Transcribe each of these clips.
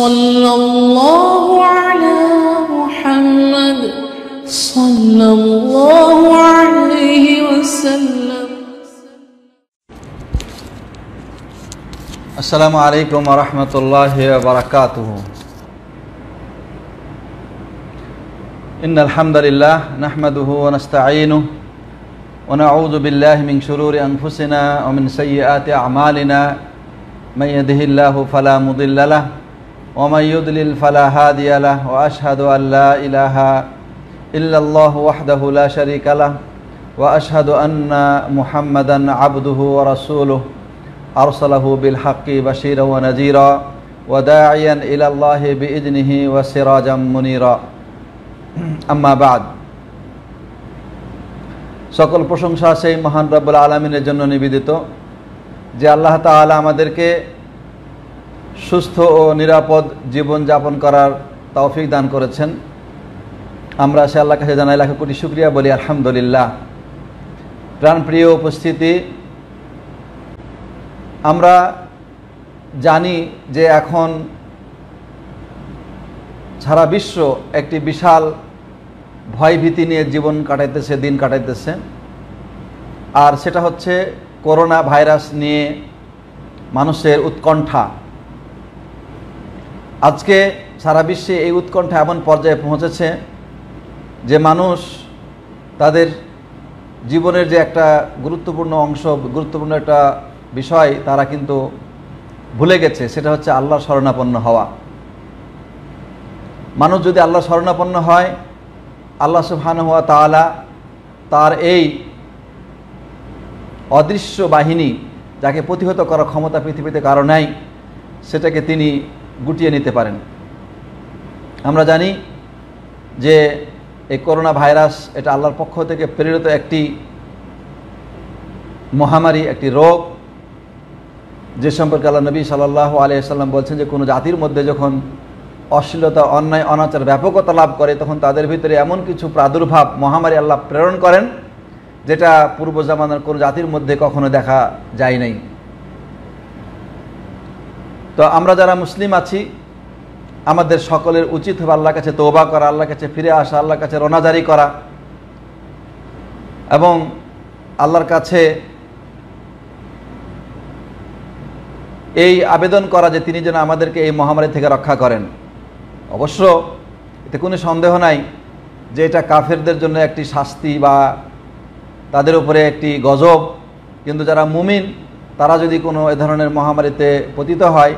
صلى الله على محمد صلى الله عليه وسلم السلام عليكم ورحمة الله وبركاته إن الحمد لله نحمده ونستعينه ونعوذ بالله من شرور أنفسنا ومن سيئات أعمالنا من يده الله فلا مضل له ومن يضلل فلا هادي له وأشهد أن لا إله إلا الله وحده لا شريك له وأشهد أن محمدا عبده ورسوله أرسله بالحق بشيرا ونذيرا وداعيا إلى الله بإذنه وسراجا منيرا أما بعد সকল প্রশংসা সেই মহান রব্বুল আলমিনের জন্য নিবেদিত যে আল্লাহ তালা আমাদেরকে সুস্থ ও নিরাপদ জীবন যাপন করার তৌফিক দান করেছেন আমরা সে আল্লাহ কাছে জানাই লাখ কোটি শুক্রিয়া বলি আলহামদুলিল্লাহ প্রাণপ্রিয় উপস্থিতি আমরা জানি যে এখন সারা বিশ্ব একটি বিশাল ভয়ভীতি নিয়ে জীবন কাটাইতেছে দিন কাটাইতেছে আর সেটা হচ্ছে করোনা ভাইরাস নিয়ে মানুষের উৎকণ্ঠা আজকে সারা বিশ্বে এই উৎকণ্ঠা এমন পর্যায়ে পৌঁছেছে যে মানুষ তাদের জীবনের যে একটা গুরুত্বপূর্ণ অংশ গুরুত্বপূর্ণ একটা বিষয় তারা কিন্তু ভুলে গেছে সেটা হচ্ছে আল্লাহ শরণাপন্ন হওয়া মানুষ যদি আল্লাহ শরণাপন্ন হয় আল্লাহ সুফান হওয়া তালা তার এই অদৃশ্য বাহিনী যাকে প্রতিহত করার ক্ষমতা পৃথিবীতে কারণেই নাই সেটাকে তিনি গুটিয়ে নিতে পারেন আমরা জানি যে এই করোনা ভাইরাস এটা আল্লাহর পক্ষ থেকে প্রেরিত একটি মহামারী একটি রোগ যে সম্পর্কে আল্লাহ নবী সাল্লাহ আলিয়াল্লাম বলছেন যে কোনো জাতির মধ্যে যখন অশ্লীলতা অন্যায় অনাচার ব্যাপকতা লাভ করে তখন তাদের ভিতরে এমন কিছু প্রাদুর্ভাব মহামারী আল্লাহ প্রেরণ করেন যেটা পূর্ব জামানার কোনো জাতির মধ্যে কখনো দেখা যায় নাই তো আমরা যারা মুসলিম আছি আমাদের সকলের উচিত হবে আল্লাহর কাছে তৌবা করা আল্লাহর কাছে ফিরে আসা আল্লাহর কাছে রোনাজারি করা এবং আল্লাহর কাছে এই আবেদন করা যে তিনি যেন আমাদেরকে এই মহামারী থেকে রক্ষা করেন অবশ্য এতে কোনো সন্দেহ নাই যে এটা কাফেরদের জন্য একটি শাস্তি বা তাদের উপরে একটি গজব কিন্তু যারা মুমিন তারা যদি কোনো এ ধরনের মহামারীতে পতিত হয়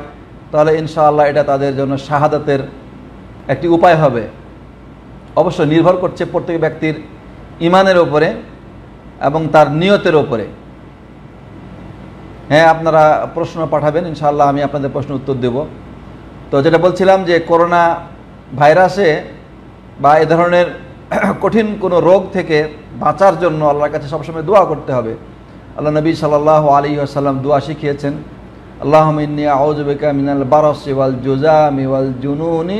তাহলে ইনশাআল্লাহ এটা তাদের জন্য শাহাদাতের একটি উপায় হবে অবশ্য নির্ভর করছে প্রত্যেক ব্যক্তির ইমানের ওপরে এবং তার নিয়তের ওপরে হ্যাঁ আপনারা প্রশ্ন পাঠাবেন ইনশাআল্লাহ আমি আপনাদের প্রশ্ন উত্তর দেব তো যেটা বলছিলাম যে করোনা ভাইরাসে বা এ ধরনের কঠিন কোনো রোগ থেকে বাঁচার জন্য আল্লাহর কাছে সবসময় দোয়া করতে হবে আল্লাহ নবী সাল্লাহ আলী আসাল্লাম দোয়া শিখিয়েছেন আল্লাহ মিনিয়া আউজবেকা মিনাল বারস ওয়াল জুজাম ওয়াল জুনুনি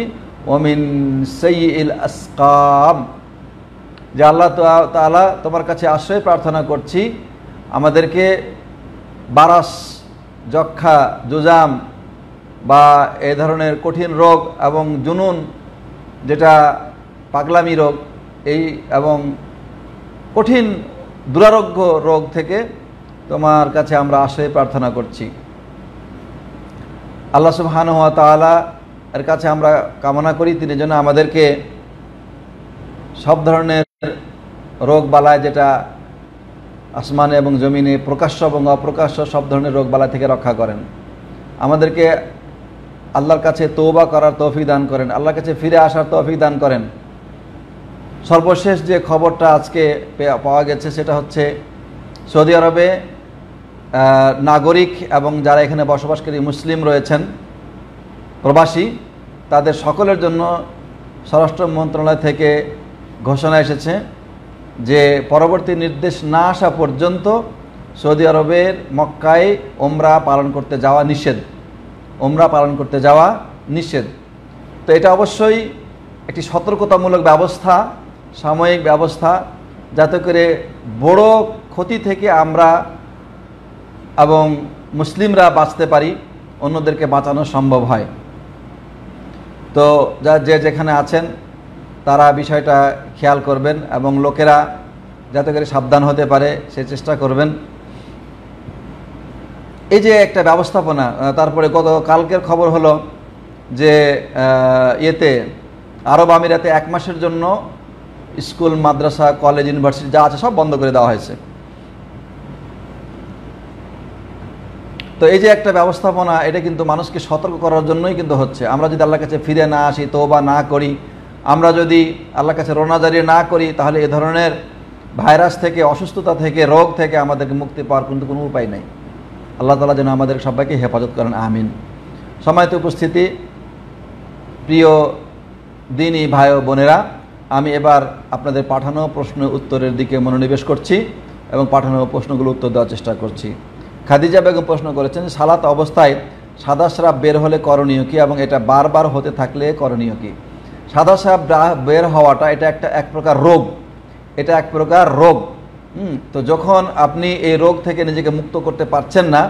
ওমিন সই ইল আসকাম যে আল্লাহ তালা তোমার কাছে আশ্রয় প্রার্থনা করছি আমাদেরকে বারাস যক্ষা জুজাম বা এ ধরনের কঠিন রোগ এবং জুনুন যেটা পাগলামি রোগ এই এবং কঠিন দুরারোগ্য রোগ থেকে তোমার কাছে আমরা আশ্রয় প্রার্থনা করছি আল্লাহ সুবহান হওয়া তাআলা এর কাছে আমরা কামনা করি তিনি যেন আমাদেরকে সব ধরনের রোগ বালায় যেটা আসমানে এবং জমিনে প্রকাশ্য এবং অপ্রকাশ্য সব ধরনের রোগ বালা থেকে রক্ষা করেন আমাদেরকে আল্লাহর কাছে তৌবা করার তৌফিক দান করেন আল্লাহর কাছে ফিরে আসার তৌফিক দান করেন সর্বশেষ যে খবরটা আজকে পাওয়া গেছে সেটা হচ্ছে সৌদি আরবে নাগরিক এবং যারা এখানে বসবাসকারী মুসলিম রয়েছেন প্রবাসী তাদের সকলের জন্য স্বরাষ্ট্র মন্ত্রণালয় থেকে ঘোষণা এসেছে যে পরবর্তী নির্দেশ না আসা পর্যন্ত সৌদি আরবের মক্কায় ওমরা পালন করতে যাওয়া নিষেধ ওমরা পালন করতে যাওয়া নিষেধ তো এটা অবশ্যই একটি সতর্কতামূলক ব্যবস্থা সাময়িক ব্যবস্থা যাতে করে বড় ক্ষতি থেকে আমরা এবং মুসলিমরা বাঁচতে পারি অন্যদেরকে বাঁচানো সম্ভব হয় তো যা যে যেখানে আছেন তারা বিষয়টা খেয়াল করবেন এবং লোকেরা যাতে করে সাবধান হতে পারে সে চেষ্টা করবেন এই যে একটা ব্যবস্থাপনা তারপরে গত কালকের খবর হলো যে ইয়েতে আরব আমিরাতে এক মাসের জন্য স্কুল মাদ্রাসা কলেজ ইউনিভার্সিটি যা আছে সব বন্ধ করে দেওয়া হয়েছে তো এই যে একটা ব্যবস্থাপনা এটা কিন্তু মানুষকে সতর্ক করার জন্যই কিন্তু হচ্ছে আমরা যদি আল্লাহ কাছে ফিরে না আসি বা না করি আমরা যদি আল্লাহ কাছে রোনাজারি না করি তাহলে এ ধরনের ভাইরাস থেকে অসুস্থতা থেকে রোগ থেকে আমাদেরকে মুক্তি পাওয়ার কিন্তু কোনো উপায় নাই আল্লাহ তালা যেন আমাদের সবাইকে হেফাজত করেন আমিন সময়ত উপস্থিতি প্রিয় দিনই ভাই বোনেরা আমি এবার আপনাদের পাঠানো প্রশ্ন উত্তরের দিকে মনোনিবেশ করছি এবং পাঠানো প্রশ্নগুলো উত্তর দেওয়ার চেষ্টা করছি খাদিজা বেগম প্রশ্ন করেছেন সালাত অবস্থায় সাদা সাপ বের হলে করণীয় কী এবং এটা বারবার হতে থাকলে করণীয় কী সাদা সাপ বের হওয়াটা এটা একটা এক প্রকার রোগ এটা এক প্রকার রোগ তো যখন আপনি এই রোগ থেকে নিজেকে মুক্ত করতে পারছেন না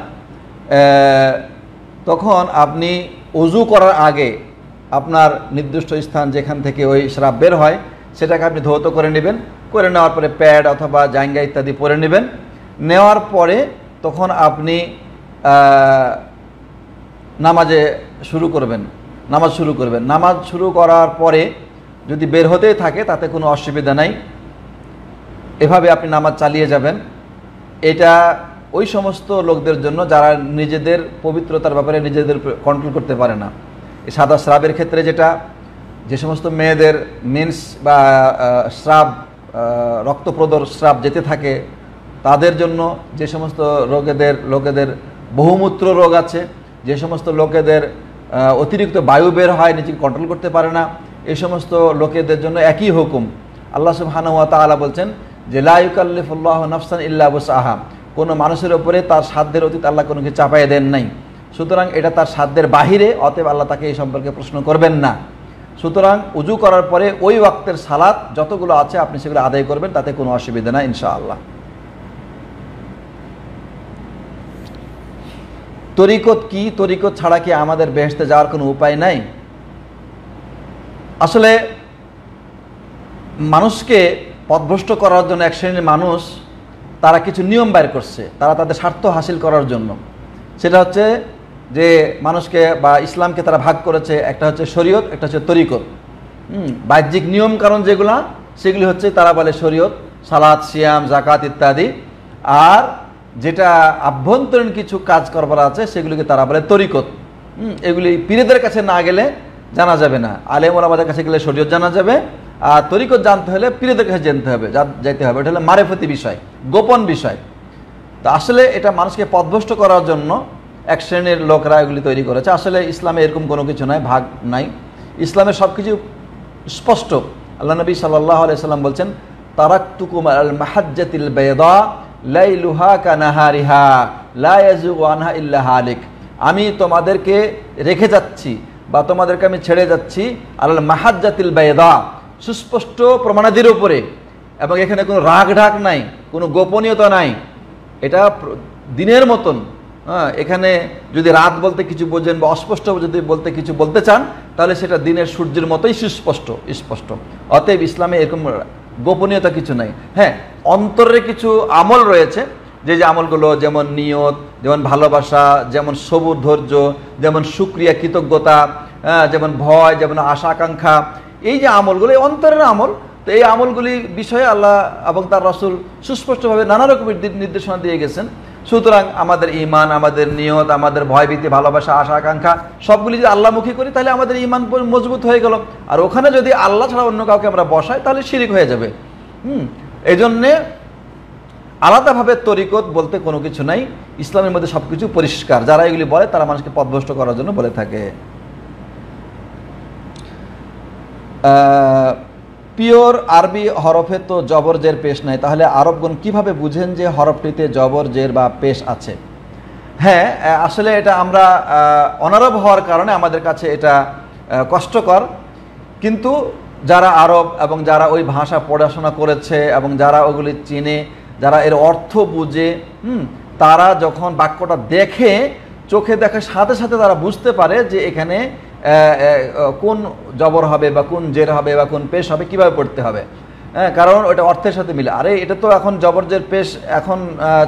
তখন আপনি অজু করার আগে আপনার নির্দিষ্ট স্থান যেখান থেকে ওই স্রাব বের হয় সেটাকে আপনি ধৌত করে নেবেন করে নেওয়ার পরে প্যাড অথবা জাঙ্গা ইত্যাদি পরে নেবেন নেওয়ার পরে তখন আপনি নামাজে শুরু করবেন নামাজ শুরু করবেন নামাজ শুরু করার পরে যদি বের হতেই থাকে তাতে কোনো অসুবিধা নাই এভাবে আপনি নামাজ চালিয়ে যাবেন এটা ওই সমস্ত লোকদের জন্য যারা নিজেদের পবিত্রতার ব্যাপারে নিজেদের কন্ট্রোল করতে পারে না এই সাদা স্রাবের ক্ষেত্রে যেটা যে সমস্ত মেয়েদের মিন্স বা স্রাব রক্তপ্রদর স্রাব যেতে থাকে তাদের জন্য যে সমস্ত রোগেদের লোকেদের বহুমূত্র রোগ আছে যে সমস্ত লোকেদের অতিরিক্ত বায়ু বের হয় নিজেকে কন্ট্রোল করতে পারে না এই সমস্ত লোকেদের জন্য একই হুকুম আল্লাহ সুবহানুয়া তালা বলছেন যে লাইকাল্লিফুল্লাহ নফসান ইল্লা আহা কোনো মানুষের ওপরে তার সাধ্যের অতীত আল্লাহ কোনো কিছু চাপাই দেন নাই সুতরাং এটা তার সাধ্যের বাহিরে অতএব আল্লাহ তাকে এই সম্পর্কে প্রশ্ন করবেন না সুতরাং উজু করার পরে ওই ওয়াক্তের সালাত যতগুলো আছে আপনি সেগুলো আদায় করবেন তাতে কোনো অসুবিধা না ইনশাআল্লাহ তরিকত কি তরিকত ছাড়া কি আমাদের বেহেস্তে যাওয়ার কোনো উপায় নাই আসলে মানুষকে পথভ্রষ্ট করার জন্য এক শ্রেণীর মানুষ তারা কিছু নিয়ম বাইর করছে তারা তাদের স্বার্থ হাসিল করার জন্য সেটা হচ্ছে যে মানুষকে বা ইসলামকে তারা ভাগ করেছে একটা হচ্ছে শরীয়ত একটা হচ্ছে তরিকত বাহ্যিক নিয়ম কারণ যেগুলা সেগুলি হচ্ছে তারা বলে শরীয়ত সালাদ সিয়াম জাকাত ইত্যাদি আর যেটা আভ্যন্তরীণ কিছু কাজ করবার আছে সেগুলিকে তারা বলে তরিকত এগুলি পীরেদের কাছে না গেলে জানা যাবে না আলেম ওলামাদের কাছে গেলে শরীয়ত জানা যাবে আর তরিকত জানতে হলে পীরেদের কাছে জানতে হবে যাইতে হবে এটা হলে মারেফতি বিষয় গোপন বিষয় তো আসলে এটা মানুষকে পদভস্ত করার জন্য এক শ্রেণীর লোকরা এগুলি তৈরি করেছে আসলে ইসলামে এরকম কোনো কিছু নাই ভাগ নাই ইসলামের সব কিছু স্পষ্ট আল্লাহ নবী সাল্লাহ আলাইসাল্লাম বলছেন তারাক আল মাহাজ্জাতিল বেদা লাইলুহা কানাহারিহা লায়াজুয়ানহা ইল্লা হালিক আমি তোমাদেরকে রেখে যাচ্ছি বা তোমাদেরকে আমি ছেড়ে যাচ্ছি আল্লাহ মাহাজাতিল বায়দা সুস্পষ্ট প্রমাণাদির উপরে এবং এখানে কোনো রাগ ঢাক নাই কোনো গোপনীয়তা নাই এটা দিনের মতন হ্যাঁ এখানে যদি রাত বলতে কিছু বোঝেন বা অস্পষ্ট যদি বলতে কিছু বলতে চান তাহলে সেটা দিনের সূর্যের মতোই সুস্পষ্ট স্পষ্ট অতএব ইসলামে এরকম গোপনীয়তা কিছু নাই হ্যাঁ অন্তরে কিছু আমল রয়েছে যে যে আমলগুলো যেমন নিয়ত যেমন ভালোবাসা যেমন সবুর ধৈর্য যেমন সুক্রিয়া কৃতজ্ঞতা হ্যাঁ, যেমন ভয় যেমন আশা আকাঙ্ক্ষা এই যে আমলগুলো এই অন্তরের আমল তো এই আমলগুলি বিষয়ে আল্লাহ এবং তার রসুল সুস্পষ্টভাবে নানা রকমের নির্দেশনা দিয়ে গেছেন সুতরাং আমাদের ইমান আমাদের নিয়ত আমাদের ভয়ভীতি ভালোবাসা আশা আকাঙ্ক্ষা সবগুলি যদি আল্লাহমুখী করি তাহলে আমাদের ইমান মজবুত হয়ে গেল আর ওখানে যদি আল্লাহ ছাড়া অন্য কাউকে আমরা বসাই তাহলে শিরিক হয়ে যাবে হুম এই জন্যে আলাদাভাবে তরিকত বলতে কোনো কিছু নাই ইসলামের মধ্যে সব কিছু পরিষ্কার যারা এগুলি বলে তারা মানুষকে পদভ্রষ্ট করার জন্য বলে থাকে পিওর আরবি হরফে তো জবর জের পেশ নাই তাহলে আরবগণ কিভাবে বুঝেন যে হরফটিতে জবর জের বা পেশ আছে হ্যাঁ আসলে এটা আমরা অনারব হওয়ার কারণে আমাদের কাছে এটা কষ্টকর কিন্তু যারা আরব এবং যারা ওই ভাষা পড়াশোনা করেছে এবং যারা ওগুলি চিনে যারা এর অর্থ বুঝে হুম তারা যখন বাক্যটা দেখে চোখে দেখার সাথে সাথে তারা বুঝতে পারে যে এখানে কোন জবর হবে বা কোন জের হবে বা কোন পেশ হবে কিভাবে পড়তে হবে হ্যাঁ কারণ ওটা অর্থের সাথে মিলে আরে এটা তো এখন জবরজের পেশ এখন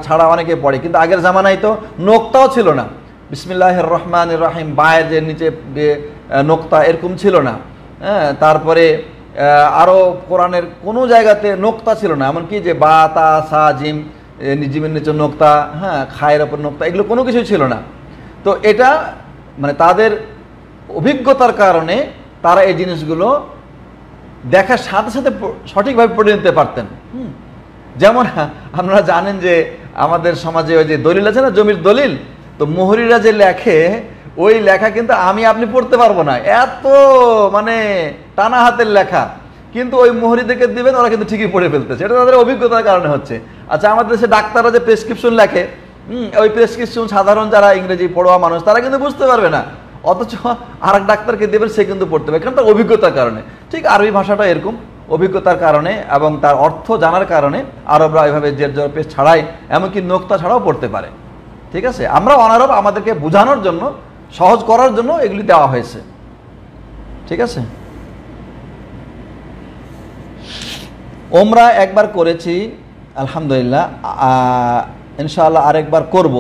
ছাড়া অনেকে পড়ে কিন্তু আগের জামানায় তো নোক্তাও ছিল না বিসমিল্লাহ রহমান রাহিম বায়ের নিচে নোক্তা এরকম ছিল না হ্যাঁ তারপরে আরও কোরআনের কোনো জায়গাতে নোক্তা ছিল না এমনকি যে বা তা সা জিম জিমের নিচে নোক্তা হ্যাঁ খায়ের ওপর নোক্তা এগুলো কোনো কিছুই ছিল না তো এটা মানে তাদের অভিজ্ঞতার কারণে তারা এই জিনিসগুলো দেখার সাথে সাথে সঠিকভাবে পড়ে নিতে পারতেন যেমন আপনারা জানেন যে আমাদের সমাজে ওই যে দলিল আছে না জমির দলিল তো মোহরিরা যে লেখে ওই লেখা কিন্তু আমি আপনি পড়তে পারবো না এত মানে টানা হাতের লেখা কিন্তু ওই মোহরিদেরকে দিবেন ওরা কিন্তু ঠিকই পড়ে ফেলতেছে এটা তাদের অভিজ্ঞতার কারণে হচ্ছে আচ্ছা আমাদের দেশে ডাক্তাররা যে প্রেসক্রিপশন লেখে ওই প্রেসক্রিপশন সাধারণ যারা ইংরেজি পড়োয়া মানুষ তারা কিন্তু বুঝতে পারবে না অথচ আর এক ডাক্তারকে দেবেন সে কিন্তু পড়তে পারে কারণ তার অভিজ্ঞতার কারণে ঠিক আরবি ভাষাটা এরকম অভিজ্ঞতার কারণে এবং তার অর্থ জানার কারণে আরবরা এভাবে জের পেশ ছাড়াই এমনকি নোক্তা ছাড়াও পড়তে পারে ঠিক আছে আমরা অনারব আমাদেরকে বোঝানোর জন্য সহজ করার জন্য এগুলি দেওয়া হয়েছে ঠিক আছে ওমরা একবার করেছি আলহামদুলিল্লাহ ইনশাল্লাহ আরেকবার করব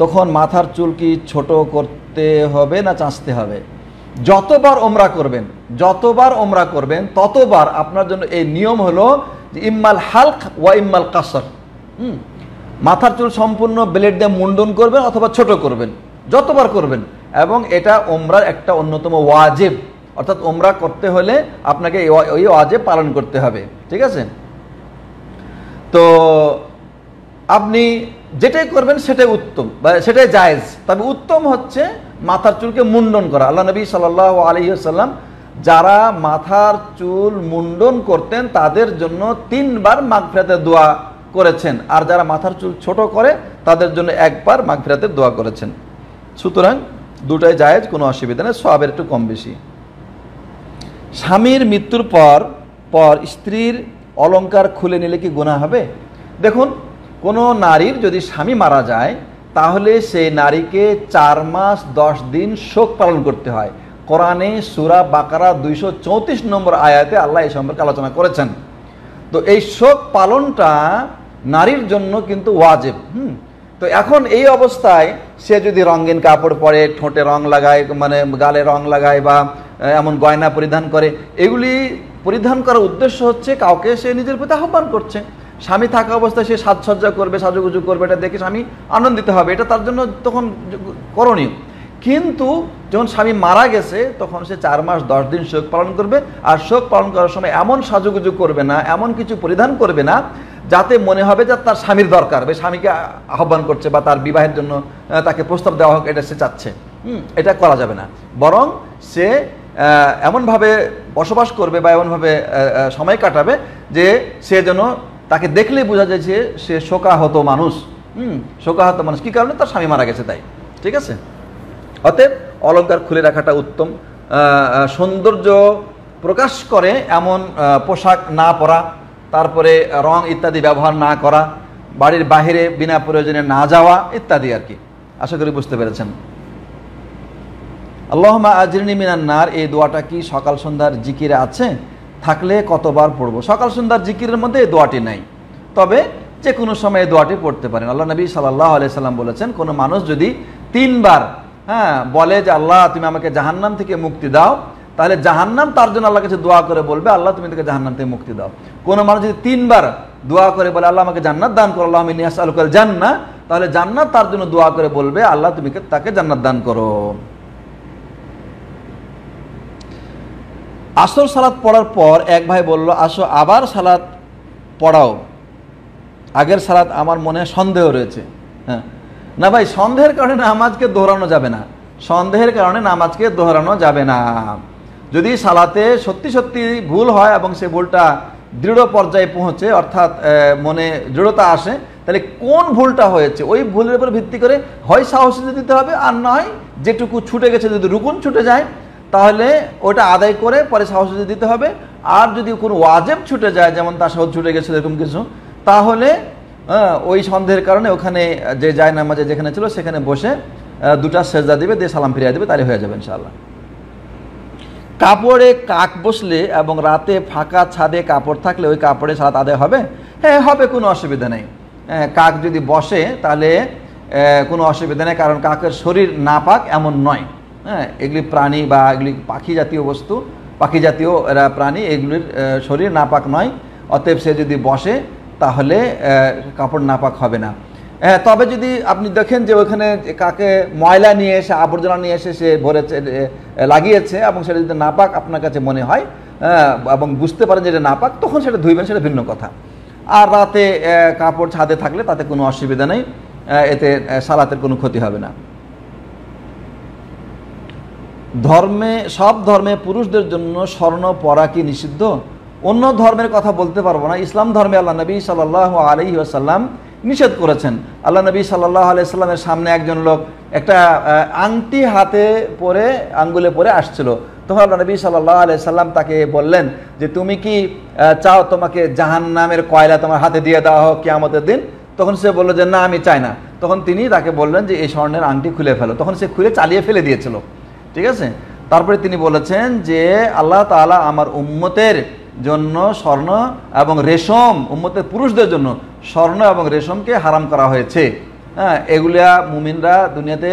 তখন মাথার চুলকি ছোট করতে করতে হবে না চাঁচতে হবে যতবার ওমরা করবেন যতবার ওমরা করবেন ততবার আপনার জন্য এই নিয়ম হলো ইম্মাল হালক ওয়া ইম্মাল কাসর হুম মাথার চুল সম্পূর্ণ ব্লেড দিয়ে মুন্ডন করবেন অথবা ছোট করবেন যতবার করবেন এবং এটা ওমরার একটা অন্যতম ওয়াজেব অর্থাৎ ওমরা করতে হলে আপনাকে ওই ওয়াজেব পালন করতে হবে ঠিক আছে তো আপনি যেটাই করবেন সেটাই উত্তম বা সেটাই জায়েজ তবে উত্তম হচ্ছে মাথার চুলকে মুন্ডন করা আল্লাহ নবী সাল্লাহ আলহিহাল্লাম যারা মাথার চুল মুন্ডন করতেন তাদের জন্য তিনবার মাঘ ফেরাতে দোয়া করেছেন আর যারা মাথার চুল ছোট করে তাদের জন্য একবার মাঘ ফেরাতে দোয়া করেছেন সুতরাং দুটাই জায়েজ কোনো অসুবিধা নেই সবের একটু কম বেশি স্বামীর মৃত্যুর পর পর স্ত্রীর অলঙ্কার খুলে নিলে কি গুণা হবে দেখুন কোনো নারীর যদি স্বামী মারা যায় তাহলে সেই নারীকে চার মাস দশ দিন শোক পালন করতে হয় কোরআনে সুরা বাকারা দুইশো চৌত্রিশ নম্বর আয়াতে আল্লাহ এই সম্পর্কে আলোচনা করেছেন তো এই শোক পালনটা নারীর জন্য কিন্তু ওয়াজেব হুম তো এখন এই অবস্থায় সে যদি রঙিন কাপড় পরে ঠোঁটে রং লাগায় মানে গালে রং লাগায় বা এমন গয়না পরিধান করে এগুলি পরিধান করার উদ্দেশ্য হচ্ছে কাউকে সে নিজের প্রতি আহ্বান করছে স্বামী থাকা অবস্থায় সে সাজসজ্জা করবে সাজুগুজু করবে এটা দেখে স্বামী আনন্দিত হবে এটা তার জন্য তখন করণীয় কিন্তু যখন স্বামী মারা গেছে তখন সে চার মাস দশ দিন শোক পালন করবে আর শোক পালন করার সময় এমন সাজুগুজু করবে না এমন কিছু পরিধান করবে না যাতে মনে হবে যে তার স্বামীর দরকার বা স্বামীকে আহ্বান করছে বা তার বিবাহের জন্য তাকে প্রস্তাব দেওয়া হোক এটা সে চাচ্ছে হুম এটা করা যাবে না বরং সে এমনভাবে বসবাস করবে বা এমনভাবে সময় কাটাবে যে সে যেন তাকে দেখলে বোঝা যায় যে সে শোকাহত মানুষ হুম শোকাহত মানুষ কি কারণে তার স্বামী মারা গেছে তাই ঠিক আছে অতএব অলঙ্কার খুলে রাখাটা উত্তম সৌন্দর্য প্রকাশ করে এমন পোশাক না পরা তারপরে রং ইত্যাদি ব্যবহার না করা বাড়ির বাহিরে বিনা প্রয়োজনে না যাওয়া ইত্যাদি আর কি আশা করি বুঝতে পেরেছেন আল্লাহমা আজরিনী মিনান্নার এই দোয়াটা কি সকাল সন্ধ্যার জিকিরে আছে থাকলে কতবার পড়বো সকাল সন্ধ্যার জিকিরের মধ্যে এই দোয়াটি নাই তবে যে কোনো সময় এই দোয়াটি পড়তে পারেন আল্লাহ নবী সাল্লাহ আলিয়া সাল্লাম বলেছেন কোনো মানুষ যদি তিনবার হ্যাঁ বলে যে আল্লাহ তুমি আমাকে জাহান্নাম থেকে মুক্তি দাও তাহলে জাহান্নাম তার জন্য আল্লাহ কাছে দোয়া করে বলবে আল্লাহ তুমি তাকে জাহান্নাম থেকে মুক্তি দাও কোনো মানুষ যদি তিনবার দোয়া করে বলে আল্লাহ আমাকে জান্নাত দান করো আল্লাহ আমি নিয়াস আল করে না তাহলে জান্নাত তার জন্য দোয়া করে বলবে আল্লাহ তুমি তাকে জান্নাত দান করো আসর সালাত পড়ার পর এক ভাই বলল আসো আবার সালাত পড়াও আগের সালাত আমার মনে সন্দেহ রয়েছে হ্যাঁ না ভাই সন্দেহের কারণে নামাজকে দোহরানো যাবে না সন্দেহের কারণে নামাজকে দোহরানো যাবে না যদি সালাতে সত্যি সত্যি ভুল হয় এবং সে ভুলটা দৃঢ় পর্যায়ে পৌঁছে অর্থাৎ মনে দৃঢ়তা আসে তাহলে কোন ভুলটা হয়েছে ওই ভুলের উপর ভিত্তি করে হয় সাহসী দিতে হবে আর নয় যেটুকু ছুটে গেছে যদি রুকুন ছুটে যায় তাহলে ওটা আদায় করে পরে সাহস দিতে হবে আর যদি কোনো ওয়াজেব ছুটে যায় যেমন তার সাহস ছুটে গেছে এরকম কিছু তাহলে ওই সন্দেহের কারণে ওখানে যে যায় নামাজে যেখানে ছিল সেখানে বসে দুটা সেজদা দিবে দিয়ে সালাম ফিরিয়ে দেবে তাহলে হয়ে যাবে ইনশাল্লাহ কাপড়ে কাক বসলে এবং রাতে ফাঁকা ছাদে কাপড় থাকলে ওই কাপড়ে সাত আদায় হবে হ্যাঁ হবে কোনো অসুবিধা নেই কাক যদি বসে তাহলে কোনো অসুবিধা নেই কারণ কাকের শরীর না পাক এমন নয় হ্যাঁ এগুলি প্রাণী বা এগুলি পাখি জাতীয় বস্তু পাখি জাতীয় এরা প্রাণী এগুলির শরীর নাপাক নয় অতএব সে যদি বসে তাহলে কাপড় নাপাক হবে না হ্যাঁ তবে যদি আপনি দেখেন যে ওখানে কাকে ময়লা নিয়ে এসে আবর্জনা নিয়ে এসে সে ভরেছে লাগিয়েছে এবং সেটা যদি নাপাক আপনার কাছে মনে হয় হ্যাঁ, এবং বুঝতে পারেন যে এটা নাপাক তখন সেটা ধুইবেন সেটা ভিন্ন কথা আর রাতে কাপড় ছাদে থাকলে তাতে কোনো অসুবিধা নেই এতে সালাতের কোনো ক্ষতি হবে না ধর্মে সব ধর্মে পুরুষদের জন্য স্বর্ণ পরা কি নিষিদ্ধ অন্য ধর্মের কথা বলতে পারবো না ইসলাম ধর্মে আল্লাহ নবী সাল্লাহ আলহি আসাল্লাম নিষেধ করেছেন আল্লাহ নবী সাল্লাহ আলাইস্লামের সামনে একজন লোক একটা আংটি হাতে পরে আঙ্গুলে পরে আসছিল তখন আল্লাহ নবী সাল্লাহ আলাইসাল্লাম তাকে বললেন যে তুমি কি চাও তোমাকে জাহান নামের কয়লা তোমার হাতে দিয়ে দেওয়া হোক আমাদের দিন তখন সে বললো যে না আমি চাই না তখন তিনি তাকে বললেন যে এই স্বর্ণের আংটি খুলে ফেলো তখন সে খুলে চালিয়ে ফেলে দিয়েছিল ঠিক আছে তারপরে তিনি বলেছেন যে আল্লাহ তালা আমার উম্মতের জন্য স্বর্ণ এবং রেশম উম্মতের পুরুষদের জন্য স্বর্ণ এবং রেশমকে হারাম করা হয়েছে হ্যাঁ এগুলা মুমিনরা দুনিয়াতে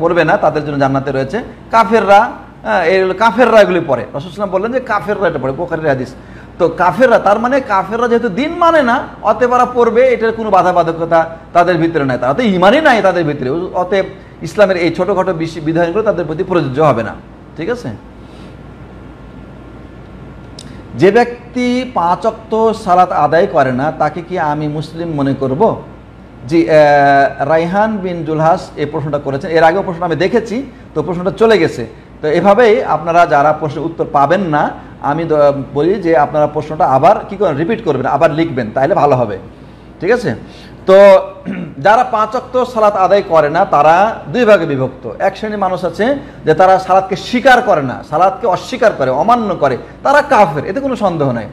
পড়বে না তাদের জন্য জান্নাতে রয়েছে কাফেররা হ্যাঁ এই কাফেররা এগুলি পড়ে রসুসলাম বললেন যে কাফেররা এটা পড়ে পোখারির হাদিস তো কাফেররা তার মানে কাফেররা যেহেতু দিন মানে না অতএব পড়বে এটার কোনো বাধা বাধকতা তাদের ভিতরে নাই তারা তো ইমানই নাই তাদের ভিতরে অতএব ইসলামের এই ছোটোখাটো বিধানগুলো তাদের প্রতি প্রযোজ্য হবে না ঠিক আছে যে ব্যক্তি পাঁচক্ত সালাত আদায় করে না তাকে কি আমি মুসলিম মনে করব জি রাইহান বিন জুলহাস এই প্রশ্নটা করেছেন এর আগেও প্রশ্ন আমি দেখেছি তো প্রশ্নটা চলে গেছে তো এভাবেই আপনারা যারা প্রশ্নের উত্তর পাবেন না আমি বলি যে আপনারা প্রশ্নটা আবার কী করেন রিপিট করবেন আবার লিখবেন তাহলে ভালো হবে ঠিক আছে তো যারা পাঁচ অক্ত সালাত আদায় করে না তারা দুই ভাগে বিভক্ত এক শ্রেণীর মানুষ আছে যে তারা সালাদকে স্বীকার করে না সালাদকে অস্বীকার করে অমান্য করে তারা কাফের এতে কোনো সন্দেহ নেই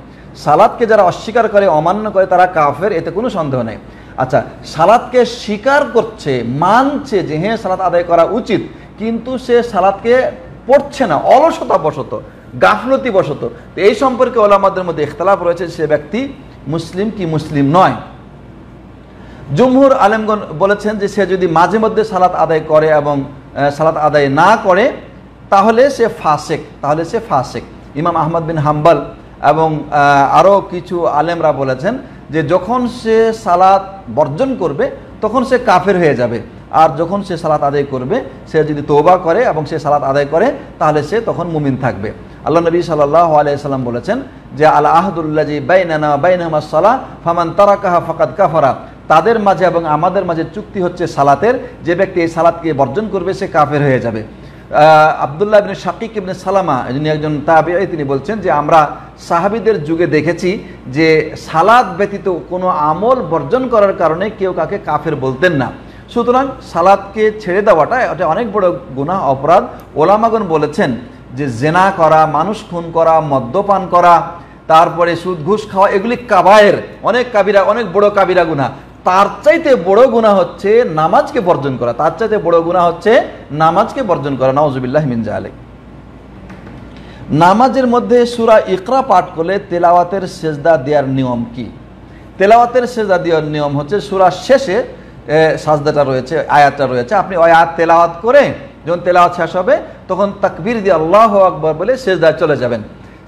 সালাদকে যারা অস্বীকার করে অমান্য করে তারা কাফের এতে কোনো সন্দেহ নেই আচ্ছা সালাদকে স্বীকার করছে মানছে যে হ্যাঁ সালাত আদায় করা উচিত কিন্তু সে সালাদকে পড়ছে না অলসতা বশত গাফলতি বশত তো এই সম্পর্কে ওলামাদের মধ্যে ইখতলাফ রয়েছে সে ব্যক্তি মুসলিম কি মুসলিম নয় জুমহুর আলেমগন বলেছেন যে সে যদি মাঝে মধ্যে সালাত আদায় করে এবং সালাত আদায় না করে তাহলে সে ফাসেক তাহলে সে ফাসেক ইমাম আহমদ বিন হাম্বাল এবং আরও কিছু আলেমরা বলেছেন যে যখন সে সালাত বর্জন করবে তখন সে কাফের হয়ে যাবে আর যখন সে সালাত আদায় করবে সে যদি তৌবা করে এবং সে সালাত আদায় করে তাহলে সে তখন মুমিন থাকবে আল্লাহ নবী সাল্লাহ আলাইসাল্লাম বলেছেন যে আল আহদুল্লাজি বাইনানা বাইনামা সালাহ ফামান কাহা ফকাত কাফরা তাদের মাঝে এবং আমাদের মাঝে চুক্তি হচ্ছে সালাতের যে ব্যক্তি এই সালাদকে বর্জন করবে সে কাফের হয়ে যাবে আবদুল্লাহ বিন শাকিক ইবিন সালামা যিনি একজন তাবি তিনি বলছেন যে আমরা সাহাবিদের যুগে দেখেছি যে সালাদ ব্যতীত কোনো আমল বর্জন করার কারণে কেউ কাকে কাফের বলতেন না সুতরাং সালাদকে ছেড়ে দেওয়াটা এটা অনেক বড় গুণা অপরাধ ওলামাগন বলেছেন যে জেনা করা মানুষ খুন করা মদ্যপান করা তারপরে সুদ ঘুষ খাওয়া এগুলি কাবায়ের অনেক কাবিরা অনেক বড় কাবিরা গুণা তার চাইতে বড় গুণা হচ্ছে নামাজকে বর্জন করা তার চাইতে বড় গুণা হচ্ছে নামাজকে বর্জন করা নওয়াজুবিল্লাহ মিন জাহালে নামাজের মধ্যে সুরা ইকরা পাঠ করলে তেলাওয়াতের সেজদা দেওয়ার নিয়ম কি তেলাওয়াতের সেজদা দেওয়ার নিয়ম হচ্ছে সুরা শেষে সাজদাটা রয়েছে আয়াতটা রয়েছে আপনি আয়াত তেলাওয়াত করে যখন তেলাওয়াত শেষ হবে তখন তাকবির দিয়ে আল্লাহ আকবর বলে সেজদায় চলে যাবেন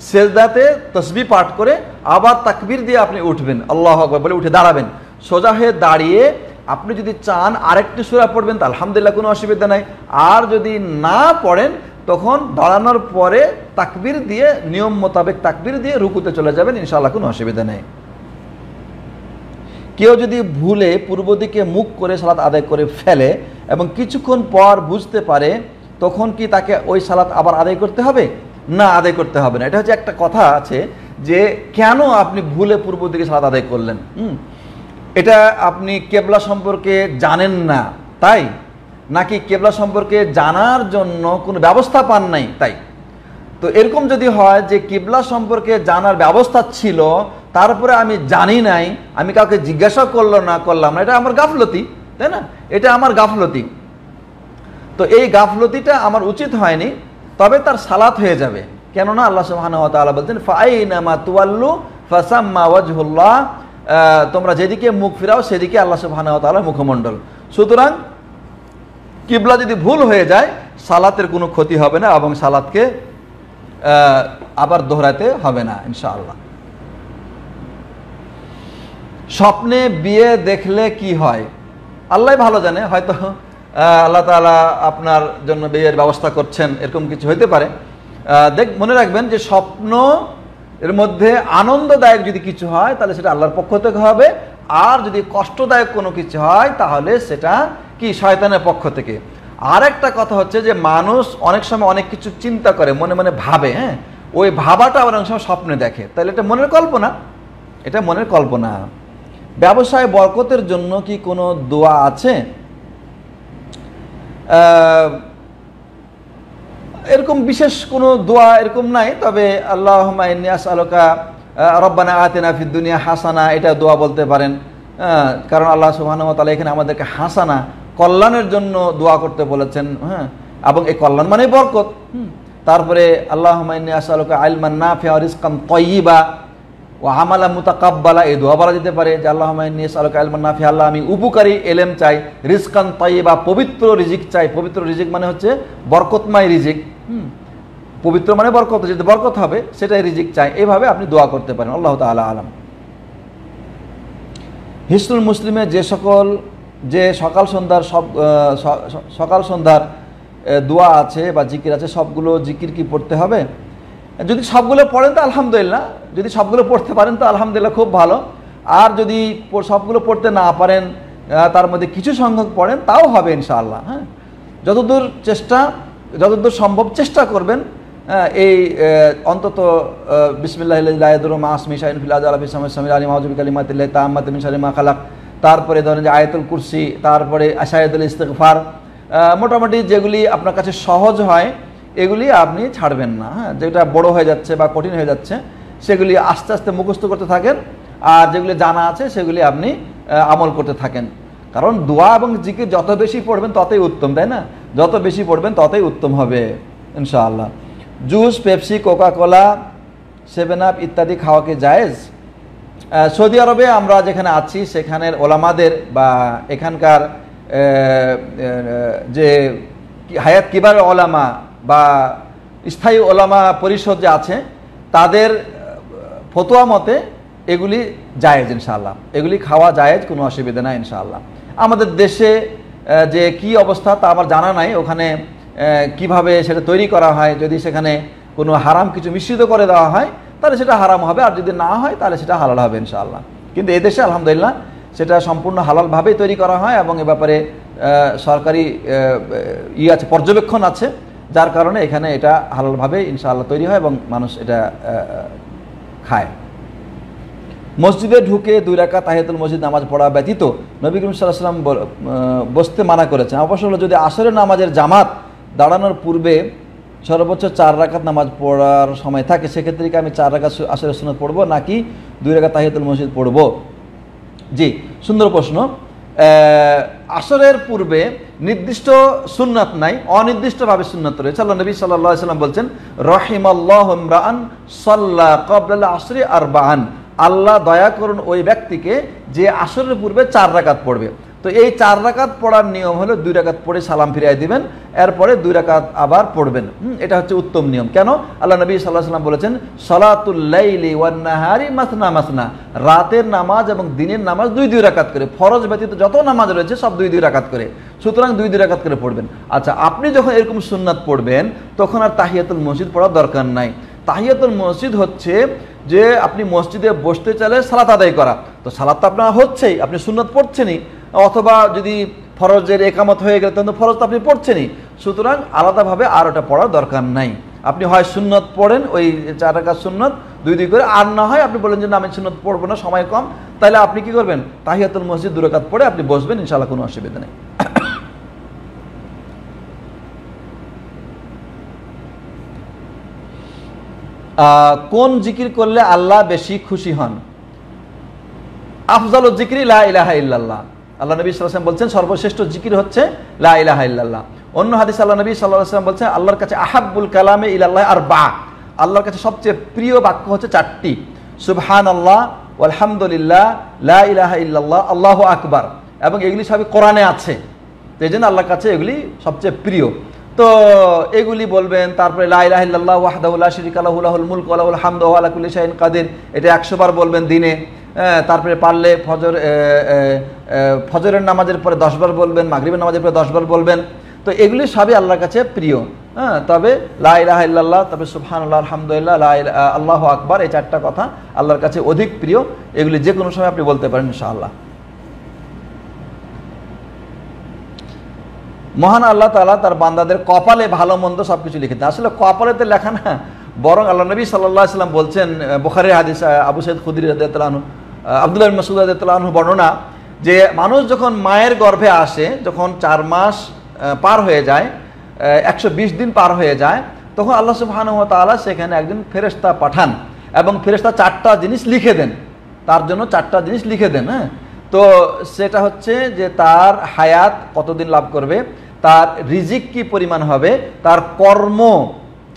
সেজদাতে তসবি পাঠ করে আবার তাকবির দিয়ে আপনি উঠবেন আল্লাহ আকবর বলে উঠে দাঁড়াবেন সোজা হয়ে দাঁড়িয়ে আপনি যদি চান আরেকটি সুরা পড়বেন তা আলহামদুলিল্লাহ কোনো অসুবিধা নাই আর যদি না পড়েন তখন দাঁড়ানোর পরে তাকবির দিয়ে নিয়ম মোতাবেক তাকবির দিয়ে রুকুতে চলে যাবেন ইনশাআল্লাহ কোনো অসুবিধা নেই কেউ যদি ভুলে পূর্ব দিকে মুখ করে সালাত আদায় করে ফেলে এবং কিছুক্ষণ পর বুঝতে পারে তখন কি তাকে ওই সালাত আবার আদায় করতে হবে না আদায় করতে হবে না এটা হচ্ছে একটা কথা আছে যে কেন আপনি ভুলে পূর্ব দিকে সালাত আদায় করলেন হুম এটা আপনি কেবলা সম্পর্কে জানেন না তাই নাকি কেবলা সম্পর্কে জানার জন্য কোনো ব্যবস্থা পান নাই তাই তো এরকম যদি হয় যে কেবলা সম্পর্কে জানার ব্যবস্থা ছিল তারপরে আমি জানি নাই আমি কাউকে জিজ্ঞাসা করলো না করলাম না এটা আমার গাফলতি তাই না এটা আমার গাফলতি তো এই গাফলতিটা আমার উচিত হয়নি তবে তার সালাত হয়ে যাবে কেননা আল্লাহ সুহান বলছেন ফাইনামা তুয়াল্লু ফাসাম্মা ওয়াজহুল্লাহ তোমরা যেদিকে মুখ ফিরাও সেদিকে আল্লাহ সুবহানাহু ওয়া তাআলার মুখমণ্ডল সুতরাং কিবলা যদি ভুল হয়ে যায় সালাতের কোনো ক্ষতি হবে না এবং সালাতকে আবার দোহরাতে হবে না ইনশাআল্লাহ স্বপ্নে বিয়ে দেখলে কি হয় আল্লাহ ভালো জানে হয়তো আল্লাহ তালা আপনার জন্য বিয়ের ব্যবস্থা করছেন এরকম কিছু হইতে পারে দেখ মনে রাখবেন যে স্বপ্ন এর মধ্যে আনন্দদায়ক যদি কিছু হয় তাহলে সেটা আল্লাহর পক্ষ থেকে হবে আর যদি কষ্টদায়ক কোনো কিছু হয় তাহলে সেটা কি শয়তানের পক্ষ থেকে আর একটা কথা হচ্ছে যে মানুষ অনেক সময় অনেক কিছু চিন্তা করে মনে মনে ভাবে হ্যাঁ ওই ভাবাটা আবার অনেক সময় স্বপ্নে দেখে তাহলে এটা মনের কল্পনা এটা মনের কল্পনা ব্যবসায় বরকতের জন্য কি কোনো দোয়া আছে এরকম বিশেষ কোনো দোয়া এরকম নাই তবে আল্লাহ ইনিয়াস আলোকা রব্বানা আতেনা ফিদ্দুনিয়া হাসানা এটা দোয়া বলতে পারেন কারণ আল্লাহ সুবাহানুমতালা এখানে আমাদেরকে হাসানা কল্যাণের জন্য দোয়া করতে বলেছেন হ্যাঁ এবং এই কল্যাণ মানে বরকত তারপরে আল্লাহ ইনিয়াস আলোকা আইলমান না ফিয়া রিসকান তয়িবা ও হামালা মুতাকাব্বালা এই দোয়া বলা যেতে পারে যে আল্লাহ আলকা আলমান্নাফি আল্লাহ আমি উপকারী এলেম চাই রিস্কান তাই বা পবিত্র রিজিক চাই পবিত্র রিজিক মানে হচ্ছে বরকতময় রিজিক হুম পবিত্র মানে বরকত যদি বরকত হবে সেটাই রিজিক চাই এইভাবে আপনি দোয়া করতে পারেন আল্লাহ তালা আলাম হিসনুল মুসলিমে যে সকল যে সকাল সন্ধ্যার সব সকাল সন্ধ্যার দোয়া আছে বা জিকির আছে সবগুলো জিকির কি পড়তে হবে যদি সবগুলো পড়েন তো আলহামদুলিল্লাহ যদি সবগুলো পড়তে পারেন তো আলহামদুলিল্লাহ খুব ভালো আর যদি সবগুলো পড়তে না পারেন তার মধ্যে কিছু সংখ্যক পড়েন তাও হবে ইনশাআল্লাহ হ্যাঁ যতদূর চেষ্টা যতদূর সম্ভব চেষ্টা করবেন এই অন্তত বিসমিল্লাহ ফিলাজ মা তারপরে ধরেন যে আয়তুল কুরসি তারপরে আসায়দুল ইস্তেকফার মোটামুটি যেগুলি আপনার কাছে সহজ হয় এগুলি আপনি ছাড়বেন না হ্যাঁ যেটা বড় হয়ে যাচ্ছে বা কঠিন হয়ে যাচ্ছে সেগুলি আস্তে আস্তে মুখস্থ করতে থাকেন আর যেগুলি জানা আছে সেগুলি আপনি আমল করতে থাকেন কারণ দোয়া এবং জিকির যত বেশি পড়বেন ততই উত্তম তাই না যত বেশি পড়বেন ততই উত্তম হবে ইনশাআল্লাহ juice Pepsi Coca Cola seven up ইত্যাদি খাওয়া কি জায়েজ সৌদি আরবে আমরা যেখানে আছি সেখানের ওলামাদের বা এখানকার যে হায়াত কিবার ওলামা বা স্থায়ী ওলামা পরিষদ যে আছে তাদের ফতোয়া মতে এগুলি জায়েজ ইনশাআল্লাহ এগুলি খাওয়া জায়েজ কোনো অসুবিধা নাই ইনশাআল্লাহ আমাদের দেশে যে কি অবস্থা তা আমার জানা নাই ওখানে কিভাবে সেটা তৈরি করা হয় যদি সেখানে কোনো হারাম কিছু মিশ্রিত করে দেওয়া হয় তাহলে সেটা হারাম হবে আর যদি না হয় তাহলে সেটা হালাল হবে ইনশাআল্লাহ কিন্তু এদেশে আলহামদুলিল্লাহ সেটা সম্পূর্ণ হালালভাবেই তৈরি করা হয় এবং এ ব্যাপারে সরকারি ই আছে পর্যবেক্ষণ আছে যার কারণে এখানে এটা হালালভাবে ইনশাআল্লাহ তৈরি হয় এবং মানুষ এটা খায় মসজিদে ঢুকে দুই রাখা তাহিয়াতুল মসজিদ নামাজ পড়া ব্যতীত নবী করিম সাল্লাম বসতে মানা করেছেন অবশ্য হলো যদি আসরে নামাজের জামাত দাঁড়ানোর পূর্বে সর্বোচ্চ চার রাকাত নামাজ পড়ার সময় থাকে সেক্ষেত্রে কি আমি চার রাকাত আসরের সুনত পড়বো নাকি দুই রাকাত তাহিয়াতুল মসজিদ পড়ব জি সুন্দর প্রশ্ন আসরের পূর্বে নির্দিষ্ট সুন্নাত নাই অনির্দিষ্টভাবে সুন্নাত রয়েছে আল্লাহ নবী সাল্লাহ সাল্লাম বলছেন রহিম আল্লাহ ইমরান সাল্লাহ কবল আসরে আর বাহান আল্লাহ দয়া করুন ওই ব্যক্তিকে যে আসরের পূর্বে চার রাকাত পড়বে তো এই চার রাকাত পড়ার নিয়ম হলো দুই রাকাত পড়ে সালাম ফিরিয়ে দিবেন এরপরে দুই রাকাত আবার পড়বেন এটা হচ্ছে উত্তম নিয়ম কেন আল্লাহ নবী সাল্লাহ সাল্লাম বলেছেন সলাতুল্লাইলি ওয়ান্নাহারি মাসনা মাসনা রাতের নামাজ এবং দিনের নামাজ দুই দুই রাকাত করে ফরজ ব্যতীত যত নামাজ রয়েছে সব দুই দুই রাকাত করে সুতরাং দুই দুই রাকাত করে পড়বেন আচ্ছা আপনি যখন এরকম সুন্নাত পড়বেন তখন আর তাহিয়াতুল মসজিদ পড়ার দরকার নাই তাহিয়াতুল মসজিদ হচ্ছে যে আপনি মসজিদে বসতে চাইলে সালাত আদায় করা তো সালাত তো আপনার হচ্ছেই আপনি সুন্নাত পড়ছেনই অথবা যদি ফরজের একামত হয়ে গেলে তখন ফরজ তো আপনি পড়ছেনই সুতরাং আলাদাভাবে আর ওটা পড়ার দরকার নাই আপনি হয় সুন্নত পড়েন ওই চার টাকা সুন্নত দুই দুই করে আর না হয় আপনি বলেন যে না আমি সুন্নত পড়বো না সময় কম তাহলে আপনি কি করবেন তাহিয়াতুল মসজিদ দূরকাত পড়ে আপনি বসবেন ইনশাল্লাহ কোনো অসুবিধা নেই কোন জিকির করলে আল্লাহ বেশি খুশি হন আফজাল জিকির ইহা ইল্লাল্লাহ আল্লাহ নবী সাল্লাম বলছেন সর্বশ্রেষ্ঠ জিকির হচ্ছে লা ইলাহা ইল্লাল্লাহ অন্য হাদিস আল্লাহ নবী সাল্লাহাম বলছেন আল্লাহর কাছে আহাবুল কালামে ইলাল্লাহ আর বা আল্লাহর কাছে সবচেয়ে প্রিয় বাক্য হচ্ছে চারটি সুবহান আল্লাহ আলহামদুলিল্লাহ লা ইলাহা ইল্লাল্লাহ আল্লাহ আকবার এবং এগুলি সবই কোরআনে আছে তো এই জন্য আল্লাহর কাছে এগুলি সবচেয়ে প্রিয় তো এগুলি বলবেন তারপরে লাইলাহিল্লাহ ওয়াহদাউল্লাহ শিরিক আলাহুল মুল আলাহুল হামদ আলাকুল্লি শাহিন কাদির এটা একশোবার বলবেন দিনে হ্যাঁ, তারপরে পারলে ফজর ফজরের নামাজের পরে দশবার বলবেন মাগরিবের নামাজের পরে দশবার বলবেন তো এগুলি সবই আল্লাহর কাছে প্রিয় হ্যাঁ তবে লাহ ইল্লাল্লাহ তবে সুফহানুল্লাহ আলহামদুলিল্লাহ আল্লাহ আকবার এই চারটা কথা আল্লাহর কাছে অধিক প্রিয় এগুলি যে কোনো সময় আপনি বলতে পারেন ইনশাআল্লাহ মহান আল্লাহ তালা তার বান্দাদের কপালে ভালো মন্দ সব কিছু লিখে দেয় আসলে তো লেখা না বরং আল্লাহ নবী সাল্লাহ সাল্লাম বলছেন বোখারি হাদিস আবু সৈয়দ খুদির আব্দুল্লাহ আবদুল্লাহ মসুদ রাদু বর্ণনা যে মানুষ যখন মায়ের গর্ভে আসে যখন চার মাস পার হয়ে যায় একশো দিন পার হয়ে যায় তখন আল্লাহ সুবাহানুতালা সেখানে একজন ফেরেস্তা পাঠান এবং ফেরেস্তা চারটা জিনিস লিখে দেন তার জন্য চারটা জিনিস লিখে দেন হ্যাঁ তো সেটা হচ্ছে যে তার হায়াত কতদিন লাভ করবে তার রিজিক কি পরিমাণ হবে তার কর্ম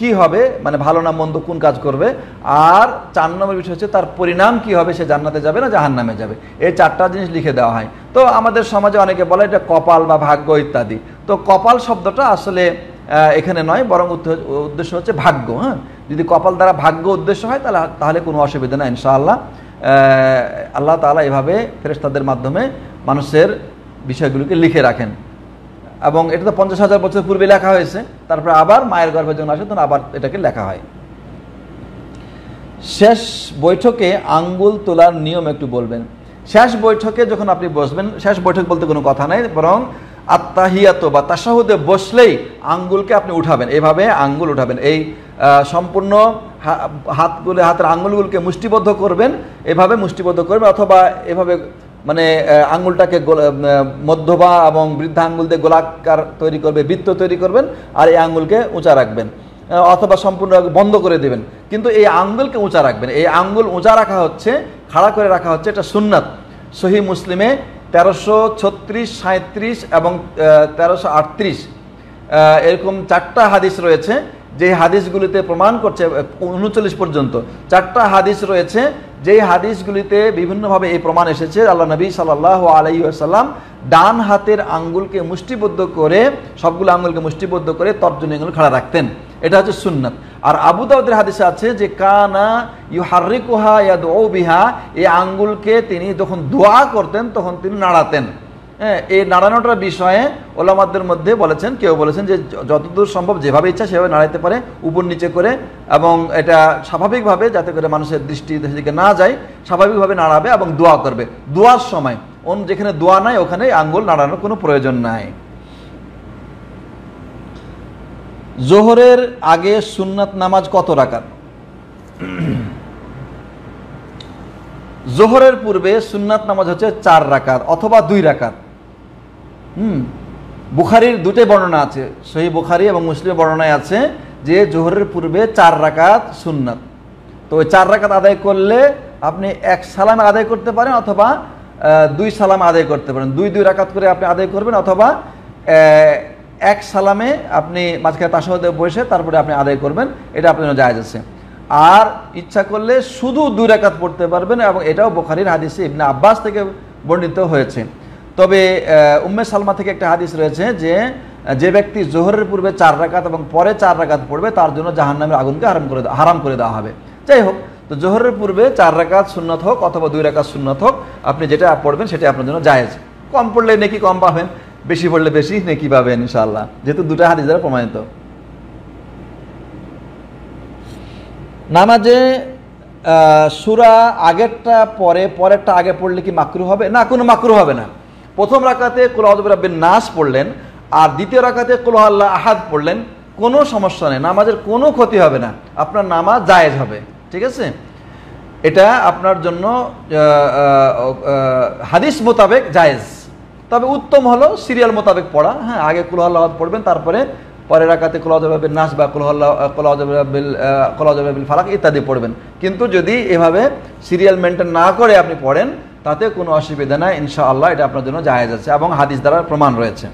কি হবে মানে ভালো না মন্দ কোন কাজ করবে আর চার নম্বর বিষয় হচ্ছে তার পরিণাম কি হবে সে জান্নাতে যাবে না জাহান নামে যাবে এই চারটা জিনিস লিখে দেওয়া হয় তো আমাদের সমাজে অনেকে বলে এটা কপাল বা ভাগ্য ইত্যাদি তো কপাল শব্দটা আসলে এখানে নয় বরং উদ্দেশ্য হচ্ছে ভাগ্য হ্যাঁ যদি কপাল দ্বারা ভাগ্য উদ্দেশ্য হয় তাহলে তাহলে কোনো অসুবিধা নাই ইনশাআল্লাহ আল্লাহ তালা এভাবে ফেরেস্তাদের মাধ্যমে মানুষের বিষয়গুলোকে লিখে রাখেন এবং এটা তো পঞ্চাশ হাজার বছর পূর্বে লেখা হয়েছে তারপরে আবার মায়ের গর্ভে যখন আসে তখন আবার এটাকে লেখা হয় শেষ বৈঠকে আঙ্গুল তোলার নিয়ম একটু বলবেন শেষ বৈঠকে যখন আপনি বসবেন শেষ বৈঠক বলতে কোনো কথা নাই বরং আত্মাহিয়াত বা তাসাহুদে বসলেই আঙ্গুলকে আপনি উঠাবেন এভাবে আঙ্গুল উঠাবেন এই সম্পূর্ণ হাতগুলো হাতের আঙ্গুলগুলোকে মুষ্টিবদ্ধ করবেন এভাবে মুষ্টিবদ্ধ করবেন অথবা এভাবে মানে আঙুলটাকে মধ্যবা এবং বৃদ্ধা আঙুল দিয়ে গোলাকার তৈরি করবে বৃত্ত তৈরি করবেন আর এই আঙুলকে উঁচা রাখবেন অথবা সম্পূর্ণ বন্ধ করে দেবেন কিন্তু এই আঙ্গুলকে উঁচা রাখবেন এই আঙ্গুল উঁচা রাখা হচ্ছে খাড়া করে রাখা হচ্ছে এটা সুন্নাত সহি মুসলিমে তেরোশো ছত্রিশ সাঁত্রিশ এবং তেরোশো আটত্রিশ এরকম চারটা হাদিস রয়েছে যে হাদিসগুলিতে প্রমাণ করছে উনচল্লিশ পর্যন্ত চারটা হাদিস রয়েছে যেই হাদিসগুলিতে বিভিন্নভাবে এই প্রমাণ এসেছে আল্লাহ নবী সাল্লাহ আলাই সাল্লাম ডান হাতের আঙ্গুলকে মুষ্টিবদ্ধ করে সবগুলো আঙ্গুলকে মুষ্টিবদ্ধ করে তর্জনী আঙ্গুল খাড়া রাখতেন এটা হচ্ছে সুন্নাত আর আবু দাউদের হাদিসে আছে যে কানা ইউ হার্রিকুহা ইয়া বিহা এই আঙ্গুলকে তিনি যখন দোয়া করতেন তখন তিনি নাড়াতেন হ্যাঁ এই নাড়ানোটার বিষয়ে ওলামাদের মধ্যে বলেছেন কেউ বলেছেন যে যতদূর সম্ভব যেভাবে ইচ্ছা সেভাবে নাড়াইতে পারে উপর নিচে করে এবং এটা স্বাভাবিকভাবে যাতে করে মানুষের দৃষ্টি দিকে না যায় স্বাভাবিকভাবে নাড়াবে এবং দোয়া করবে দোয়ার সময় অন যেখানে দোয়া নাই ওখানে আঙ্গুল নাড়ানোর কোনো প্রয়োজন নাই জোহরের আগে সুন্নাত নামাজ কত রাকাত জোহরের পূর্বে সুন্নাত নামাজ হচ্ছে চার রাকাত অথবা দুই রাকাত হুম বুখারির দুটোই বর্ণনা আছে সহি বুখারি এবং মুসলিমের বর্ণনায় আছে যে জোহরের পূর্বে চার রাকাত সুননাথ তো ওই চার রাকাত আদায় করলে আপনি এক সালাম আদায় করতে পারেন অথবা দুই সালাম আদায় করতে পারেন দুই দুই রাকাত করে আপনি আদায় করবেন অথবা এক সালামে আপনি মাঝখানে তার সঙ্গে বসে তারপরে আপনি আদায় করবেন এটা আপনার জন্য জায়জ আছে আর ইচ্ছা করলে শুধু দুই রাকাত পড়তে পারবেন এবং এটাও বোখারির হাদিসে ইবনে আব্বাস থেকে বর্ণিত হয়েছে তবে উম্মে সালমা থেকে একটা হাদিস রয়েছে যে যে ব্যক্তি জোহরের পূর্বে চার রাকাত এবং পরে চার রাকাত পড়বে তার জন্য জাহান নামের আগুনকে হারাম করে হারাম করে দেওয়া হবে যাই হোক তো জোহরের পূর্বে চার রাকাত শূন্যত হোক অথবা দুই রাকাত শূন্যত হোক আপনি যেটা পড়বেন সেটা আপনার জন্য জায়েজ কম পড়লে নেকি কম পাবেন বেশি পড়লে বেশি নেকি পাবেন ইনশাল্লাহ যেহেতু দুটো হাদিস দ্বারা প্রমাণিত নামাজে সুরা আগেরটা পরে পরেরটা আগে পড়লে কি মাকরু হবে না কোনো মাকরু হবে না প্রথম রাকাতে কুলাহবিন নাস পড়লেন আর দ্বিতীয় রাকাতে কুলাহাল্লা আহাদ পড়লেন কোনো সমস্যা নেই নামাজের কোনো ক্ষতি হবে না আপনার নামাজ জায়েজ হবে ঠিক আছে এটা আপনার জন্য হাদিস মোতাবেক জায়েজ তবে উত্তম হলো সিরিয়াল মোতাবেক পড়া হ্যাঁ আগে কুলাহাল্লাহ পড়বেন তারপরে পরের রাখাতে কোলাজবাবিল নাস বা কোলাহল্লা কোলাজবাবিল কোলাজবাবিল ফালাক ইত্যাদি পড়বেন কিন্তু যদি এভাবে সিরিয়াল মেনটেন না করে আপনি পড়েন তাতে কোনো অসুবিধা নাই ইনশাআল্লাহ এটা আপনার জন্য জাহেজ আছে এবং হাদিস দ্বারা প্রমাণ রয়েছে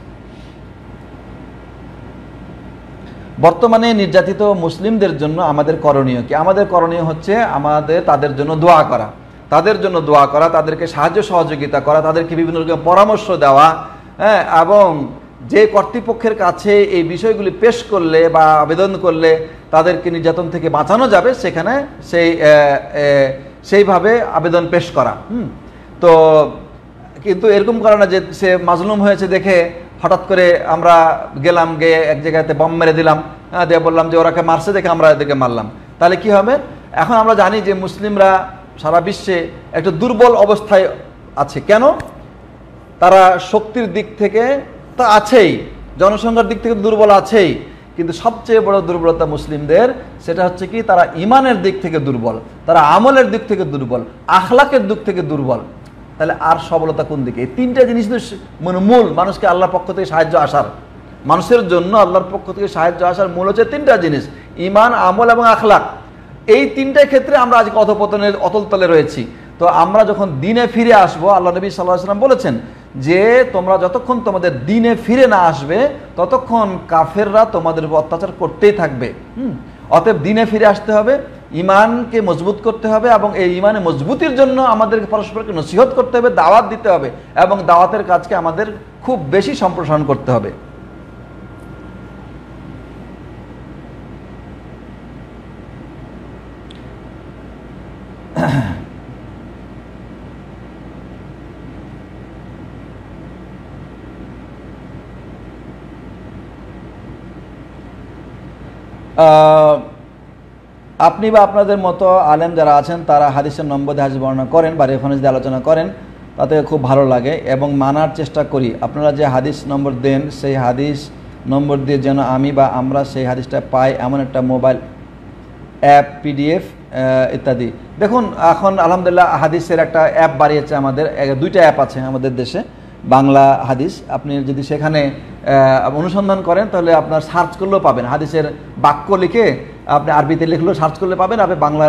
বর্তমানে নির্যাতিত মুসলিমদের জন্য আমাদের করণীয় কি আমাদের করণীয় হচ্ছে আমাদের তাদের জন্য দোয়া করা তাদের জন্য দোয়া করা তাদেরকে সাহায্য সহযোগিতা করা তাদেরকে বিভিন্ন রকম পরামর্শ দেওয়া হ্যাঁ এবং যে কর্তৃপক্ষের কাছে এই বিষয়গুলি পেশ করলে বা আবেদন করলে তাদেরকে নির্যাতন থেকে বাঁচানো যাবে সেখানে সেই সেইভাবে আবেদন পেশ করা হুম তো কিন্তু এরকম কারণে যে সে মাজলুম হয়েছে দেখে হঠাৎ করে আমরা গেলাম গিয়ে এক জায়গাতে বম মেরে দিলাম হ্যাঁ দিয়ে বললাম যে ওরাকে মারছে দেখে আমরা এদেরকে মারলাম তাহলে কি হবে এখন আমরা জানি যে মুসলিমরা সারা বিশ্বে একটা দুর্বল অবস্থায় আছে কেন তারা শক্তির দিক থেকে তা আছেই জনসংখ্যার দিক থেকে দুর্বল আছেই কিন্তু সবচেয়ে বড় দুর্বলতা মুসলিমদের সেটা হচ্ছে কি তারা ইমানের দিক থেকে দুর্বল তারা আমলের দিক থেকে দুর্বল আখলাকের দিক থেকে দুর্বল তাহলে আর সবলতা কোন দিকে এই তিনটা জিনিস তো মানে মূল মানুষকে আল্লাহর পক্ষ থেকে সাহায্য আসার মানুষের জন্য আল্লাহর পক্ষ থেকে সাহায্য আসার মূল হচ্ছে তিনটা জিনিস ইমান আমল এবং আখলাক এই তিনটা ক্ষেত্রে আমরা আজকে অতল অতলতলে রয়েছি তো আমরা যখন দিনে ফিরে আসবো আল্লাহ নবী সাল্লাহ সাল্লাম বলেছেন যে তোমরা যতক্ষণ তোমাদের দিনে ফিরে না আসবে ততক্ষণ কাফেররা তোমাদের উপর অত্যাচার করতেই থাকবে হুম অতএব দিনে ফিরে আসতে হবে ইমানকে মজবুত করতে হবে এবং এই ইমানে মজবুতির জন্য আমাদেরকে পরস্পরকে নসিহত করতে হবে দাওয়াত দিতে হবে এবং দাওয়াতের কাজকে আমাদের খুব বেশি সম্প্রসারণ করতে হবে আহ আপনি বা আপনাদের মতো আলেম যারা আছেন তারা হাদিসের নম্বর হাজি বর্ণনা করেন বা রেফারেন্স দিয়ে আলোচনা করেন তাতে খুব ভালো লাগে এবং মানার চেষ্টা করি আপনারা যে হাদিস নম্বর দেন সেই হাদিস নম্বর দিয়ে যেন আমি বা আমরা সেই হাদিসটা পাই এমন একটা মোবাইল অ্যাপ পিডিএফ ইত্যাদি দেখুন এখন আলহামদুলিল্লাহ হাদিসের একটা অ্যাপ বাড়িয়েছে আমাদের দুইটা অ্যাপ আছে আমাদের দেশে বাংলা হাদিস আপনি যদি সেখানে অনুসন্ধান করেন তাহলে আপনার সার্চ করলেও পাবেন হাদিসের বাক্য লিখে আপনি আরবিতে লিখলেও সার্চ করলে পাবেন আপনি বাংলা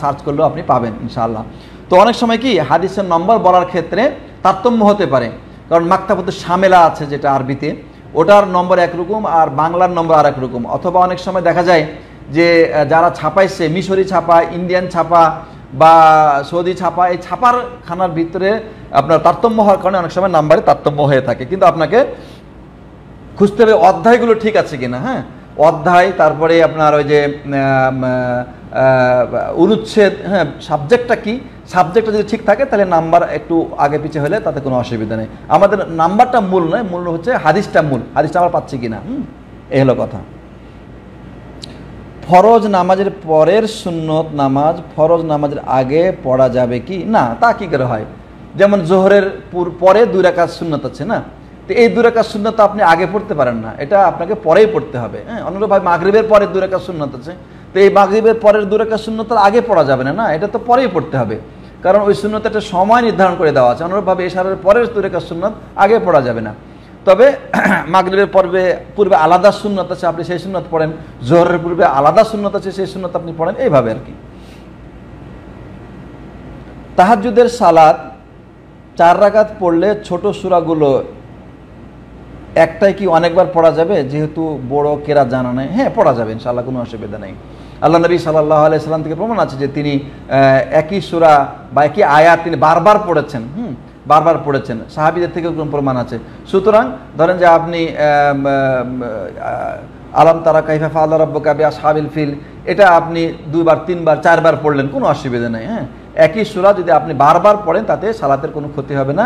সার্চ করলেও আপনি পাবেন ইনশাআল্লাহ তো অনেক সময় কি হাদিসের নম্বর বলার ক্ষেত্রে তারতম্য হতে পারে কারণ মাক্তাবুত সামেলা আছে যেটা আরবিতে ওটার নম্বর একরকম আর বাংলার নম্বর আর একরকম অথবা অনেক সময় দেখা যায় যে যারা ছাপাইছে মিশরি ছাপা ইন্ডিয়ান ছাপা বা সৌদি ছাপা এই ছাপার খানার ভিতরে আপনার তারতম্য হওয়ার কারণে অনেক সময় নাম্বারে তারতম্য হয়ে থাকে কিন্তু আপনাকে খুঁজতে হবে অধ্যায়গুলো ঠিক আছে কিনা হ্যাঁ অধ্যায় তারপরে আপনার ওই যে অনুচ্ছেদ হ্যাঁ সাবজেক্টটা কি সাবজেক্টটা যদি ঠিক থাকে তাহলে নাম্বার একটু আগে পিছিয়ে হলে তাতে কোনো অসুবিধা নেই আমাদের নাম্বারটা মূল নয় মূল হচ্ছে হাদিসটা মূল হাদিসটা আমরা পাচ্ছি কি না এ হলো কথা ফরজ নামাজের পরের সুন্নত নামাজ ফরজ নামাজের আগে পড়া যাবে কি না তা কি করে হয় যেমন জোহরের পরে দুই রাকাত সুন্নত আছে না তো এই দুরাকা সুন্নত আপনি আগে পড়তে পারেন না এটা আপনাকে পরেই পড়তে হবে হ্যাঁ অন্যভাবে মাগরীবের পরের দুরাকা সুন্নত আছে তো এই মাগরীবের পরের দুরাকা সুন্নত আগে পড়া যাবে না না এটা তো পরেই পড়তে হবে কারণ ওই শূন্যতা একটা সময় নির্ধারণ করে দেওয়া আছে অনুরূপভাবে এশারের পরের দুরেকার সুন্নত আগে পড়া যাবে না তবে মাগরীবের পর্বে পূর্বে আলাদা সুন্নত আছে আপনি সেই সুন্নত পড়েন জোহরের পূর্বে আলাদা সুন্নত আছে সেই সুন্নত আপনি পড়েন এইভাবে আর কি তাহাজুদের সালাদ চার রাগাত পড়লে ছোট সুরাগুলো একটাই কি অনেকবার পড়া যাবে যেহেতু বড় কেরা জানা নেই হ্যাঁ পড়া যাবে ইনশাল্লাহ কোনো অসুবিধা নেই আল্লাহ নবী সাল্লাহ আলাইসাল্লাম থেকে প্রমাণ আছে যে তিনি একই সুরা বা একই আয়া তিনি বারবার পড়েছেন হুম বারবার পড়েছেন সাহাবিদের থেকেও কোনো প্রমাণ আছে সুতরাং ধরেন যে আপনি আলাম তারা কাইফা ফা আল্লাহ রব্বকাবি আসহাবিল ফিল এটা আপনি দুইবার তিনবার চারবার পড়লেন কোনো অসুবিধা নেই হ্যাঁ একই সুরা যদি আপনি বারবার পড়েন তাতে সালাতের কোনো ক্ষতি হবে না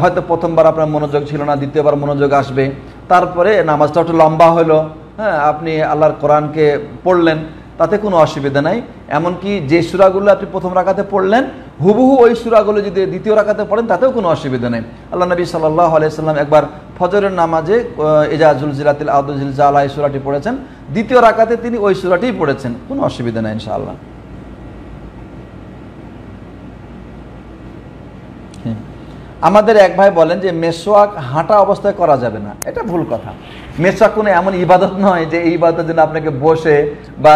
হয়তো প্রথমবার আপনার মনোযোগ ছিল না দ্বিতীয়বার মনোযোগ আসবে তারপরে নামাজটা একটু লম্বা হলো হ্যাঁ আপনি আল্লাহর কোরআনকে পড়লেন তাতে কোনো অসুবিধা নাই এমনকি যে সুরাগুলো আপনি প্রথম রাখাতে পড়লেন হুবহু ওই সুরাগুলো যদি দ্বিতীয় রাখাতে পড়েন তাতেও কোনো অসুবিধা নেই আল্লাহ নবী সাল্লাহ আলাইসাল্লাম একবার ফজরের নামাজে এজাজুল জিলাতিল আদুল জালা এই সুরাটি পড়েছেন দ্বিতীয় রাখাতে তিনি ওই সুরাটি পড়েছেন কোনো অসুবিধা নেই ইনশাআল্লাহ আমাদের এক ভাই বলেন যে মেসোয়াক হাঁটা অবস্থায় করা যাবে না এটা ভুল কথা মেসোয়াক কোনো এমন ইবাদত নয় যে এই ইবাদতের জন্য আপনাকে বসে বা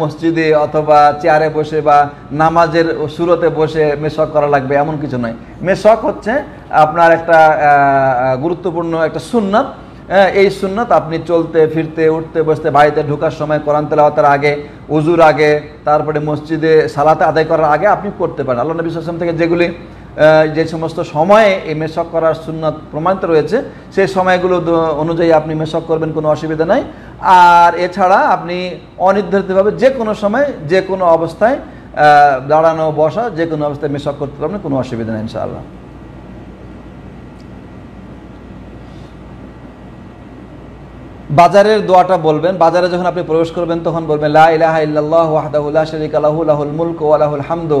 মসজিদে অথবা চেয়ারে বসে বা নামাজের সুরতে বসে মেসোয়াক করা লাগবে এমন কিছু নয় মেসোয়াক হচ্ছে আপনার একটা গুরুত্বপূর্ণ একটা সুন্নত হ্যাঁ, এই সুন্নত আপনি চলতে ফিরতে উঠতে বসতে বাড়িতে ঢোকার সময় কোরআন তেলাওয়াতের আগে উজুর আগে তারপরে মসজিদে সালাতে আদায় করার আগে আপনি করতে পারেন আল্লাহ নবী আসলাম থেকে যেগুলি যে সমস্ত সময়ে এই মেশক করার সুন্নাত প্রমাণিত রয়েছে সেই সময়গুলো অনুযায়ী আপনি মেশক করবেন কোনো অসুবিধা নাই আর এছাড়া আপনি অনির্ধারিতভাবে যে কোনো সময় যে কোনো অবস্থায় দাঁড়ানো বসা যে কোনো অবস্থায় মেশক করতে পারবেন কোনো অসুবিধা নেই ইনশাআল্লাহ বাজারের দোয়াটা বলবেন বাজারে যখন আপনি প্রবেশ করবেন তখন বলবেন লা ইলাহা ইল্লাল্লাহু ওয়াহদাহু লা শারীকা লাহু লাহুল মুলকু ওয়া লাহুল হামদু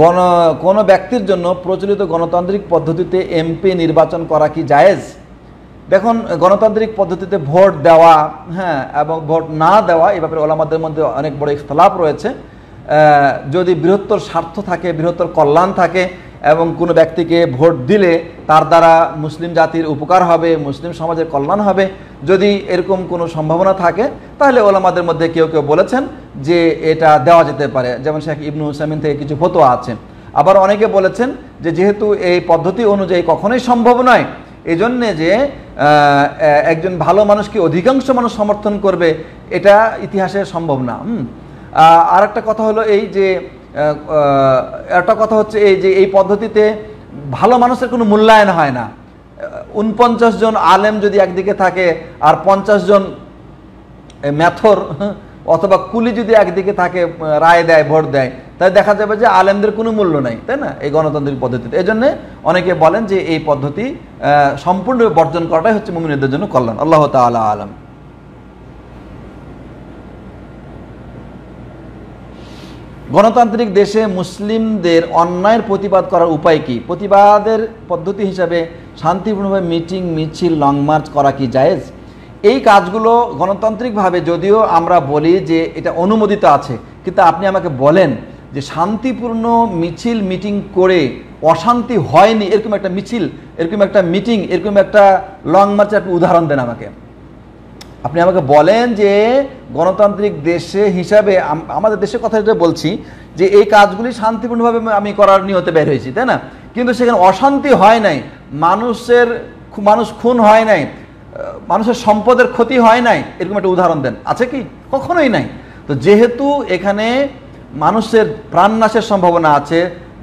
গণ কোনো ব্যক্তির জন্য প্রচলিত গণতান্ত্রিক পদ্ধতিতে এমপি নির্বাচন করা কি জায়েজ দেখুন গণতান্ত্রিক পদ্ধতিতে ভোট দেওয়া হ্যাঁ এবং ভোট না দেওয়া এ ব্যাপারে ওলামাদের মধ্যে অনেক বড় ইখতলাপ রয়েছে যদি বৃহত্তর স্বার্থ থাকে বৃহত্তর কল্যাণ থাকে এবং কোনো ব্যক্তিকে ভোট দিলে তার দ্বারা মুসলিম জাতির উপকার হবে মুসলিম সমাজের কল্যাণ হবে যদি এরকম কোনো সম্ভাবনা থাকে তাহলে ওলামাদের মধ্যে কেউ কেউ বলেছেন যে এটা দেওয়া যেতে পারে যেমন শেখ ইবনু হুসামিন থেকে কিছু ফতো আছে আবার অনেকে বলেছেন যে যেহেতু এই পদ্ধতি অনুযায়ী কখনোই সম্ভব নয় এই জন্যে যে একজন ভালো মানুষকে অধিকাংশ মানুষ সমর্থন করবে এটা ইতিহাসে সম্ভব না আর একটা কথা হলো এই যে একটা কথা হচ্ছে এই যে এই পদ্ধতিতে ভালো মানুষের কোনো মূল্যায়ন হয় না উনপঞ্চাশ জন আলেম যদি একদিকে থাকে আর পঞ্চাশ জন ম্যাথর অথবা কুলি যদি একদিকে থাকে রায় দেয় ভোট দেয় তাই দেখা যাবে যে আলেমদের কোনো মূল্য নাই তাই না এই গণতান্ত্রিক পদ্ধতিতে এই জন্যে অনেকে বলেন যে এই পদ্ধতি সম্পূর্ণরূপে বর্জন করাটাই হচ্ছে মুমিনদের জন্য কল্যাণ আল্লাহ তালা আলম গণতান্ত্রিক দেশে মুসলিমদের অন্যায়ের প্রতিবাদ করার উপায় কি প্রতিবাদের পদ্ধতি হিসাবে শান্তিপূর্ণভাবে মিটিং মিছিল লং মার্চ করা কি জায়েজ এই কাজগুলো গণতান্ত্রিকভাবে যদিও আমরা বলি যে এটা অনুমোদিত আছে কিন্তু আপনি আমাকে বলেন যে শান্তিপূর্ণ মিছিল মিটিং করে অশান্তি হয়নি এরকম একটা মিছিল এরকম একটা মিটিং এরকম একটা লং মার্চের আপনি উদাহরণ দেন আমাকে আপনি আমাকে বলেন যে গণতান্ত্রিক দেশে হিসাবে আমাদের দেশের কথা যেটা বলছি যে এই কাজগুলি শান্তিপূর্ণভাবে আমি করার নিয়তে বের হয়েছি তাই না কিন্তু সেখানে অশান্তি হয় নাই মানুষের মানুষ খুন হয় নাই মানুষের সম্পদের ক্ষতি হয় নাই এরকম একটা উদাহরণ দেন আছে কি কখনোই নাই তো যেহেতু এখানে মানুষের প্রাণনাশের সম্ভাবনা আছে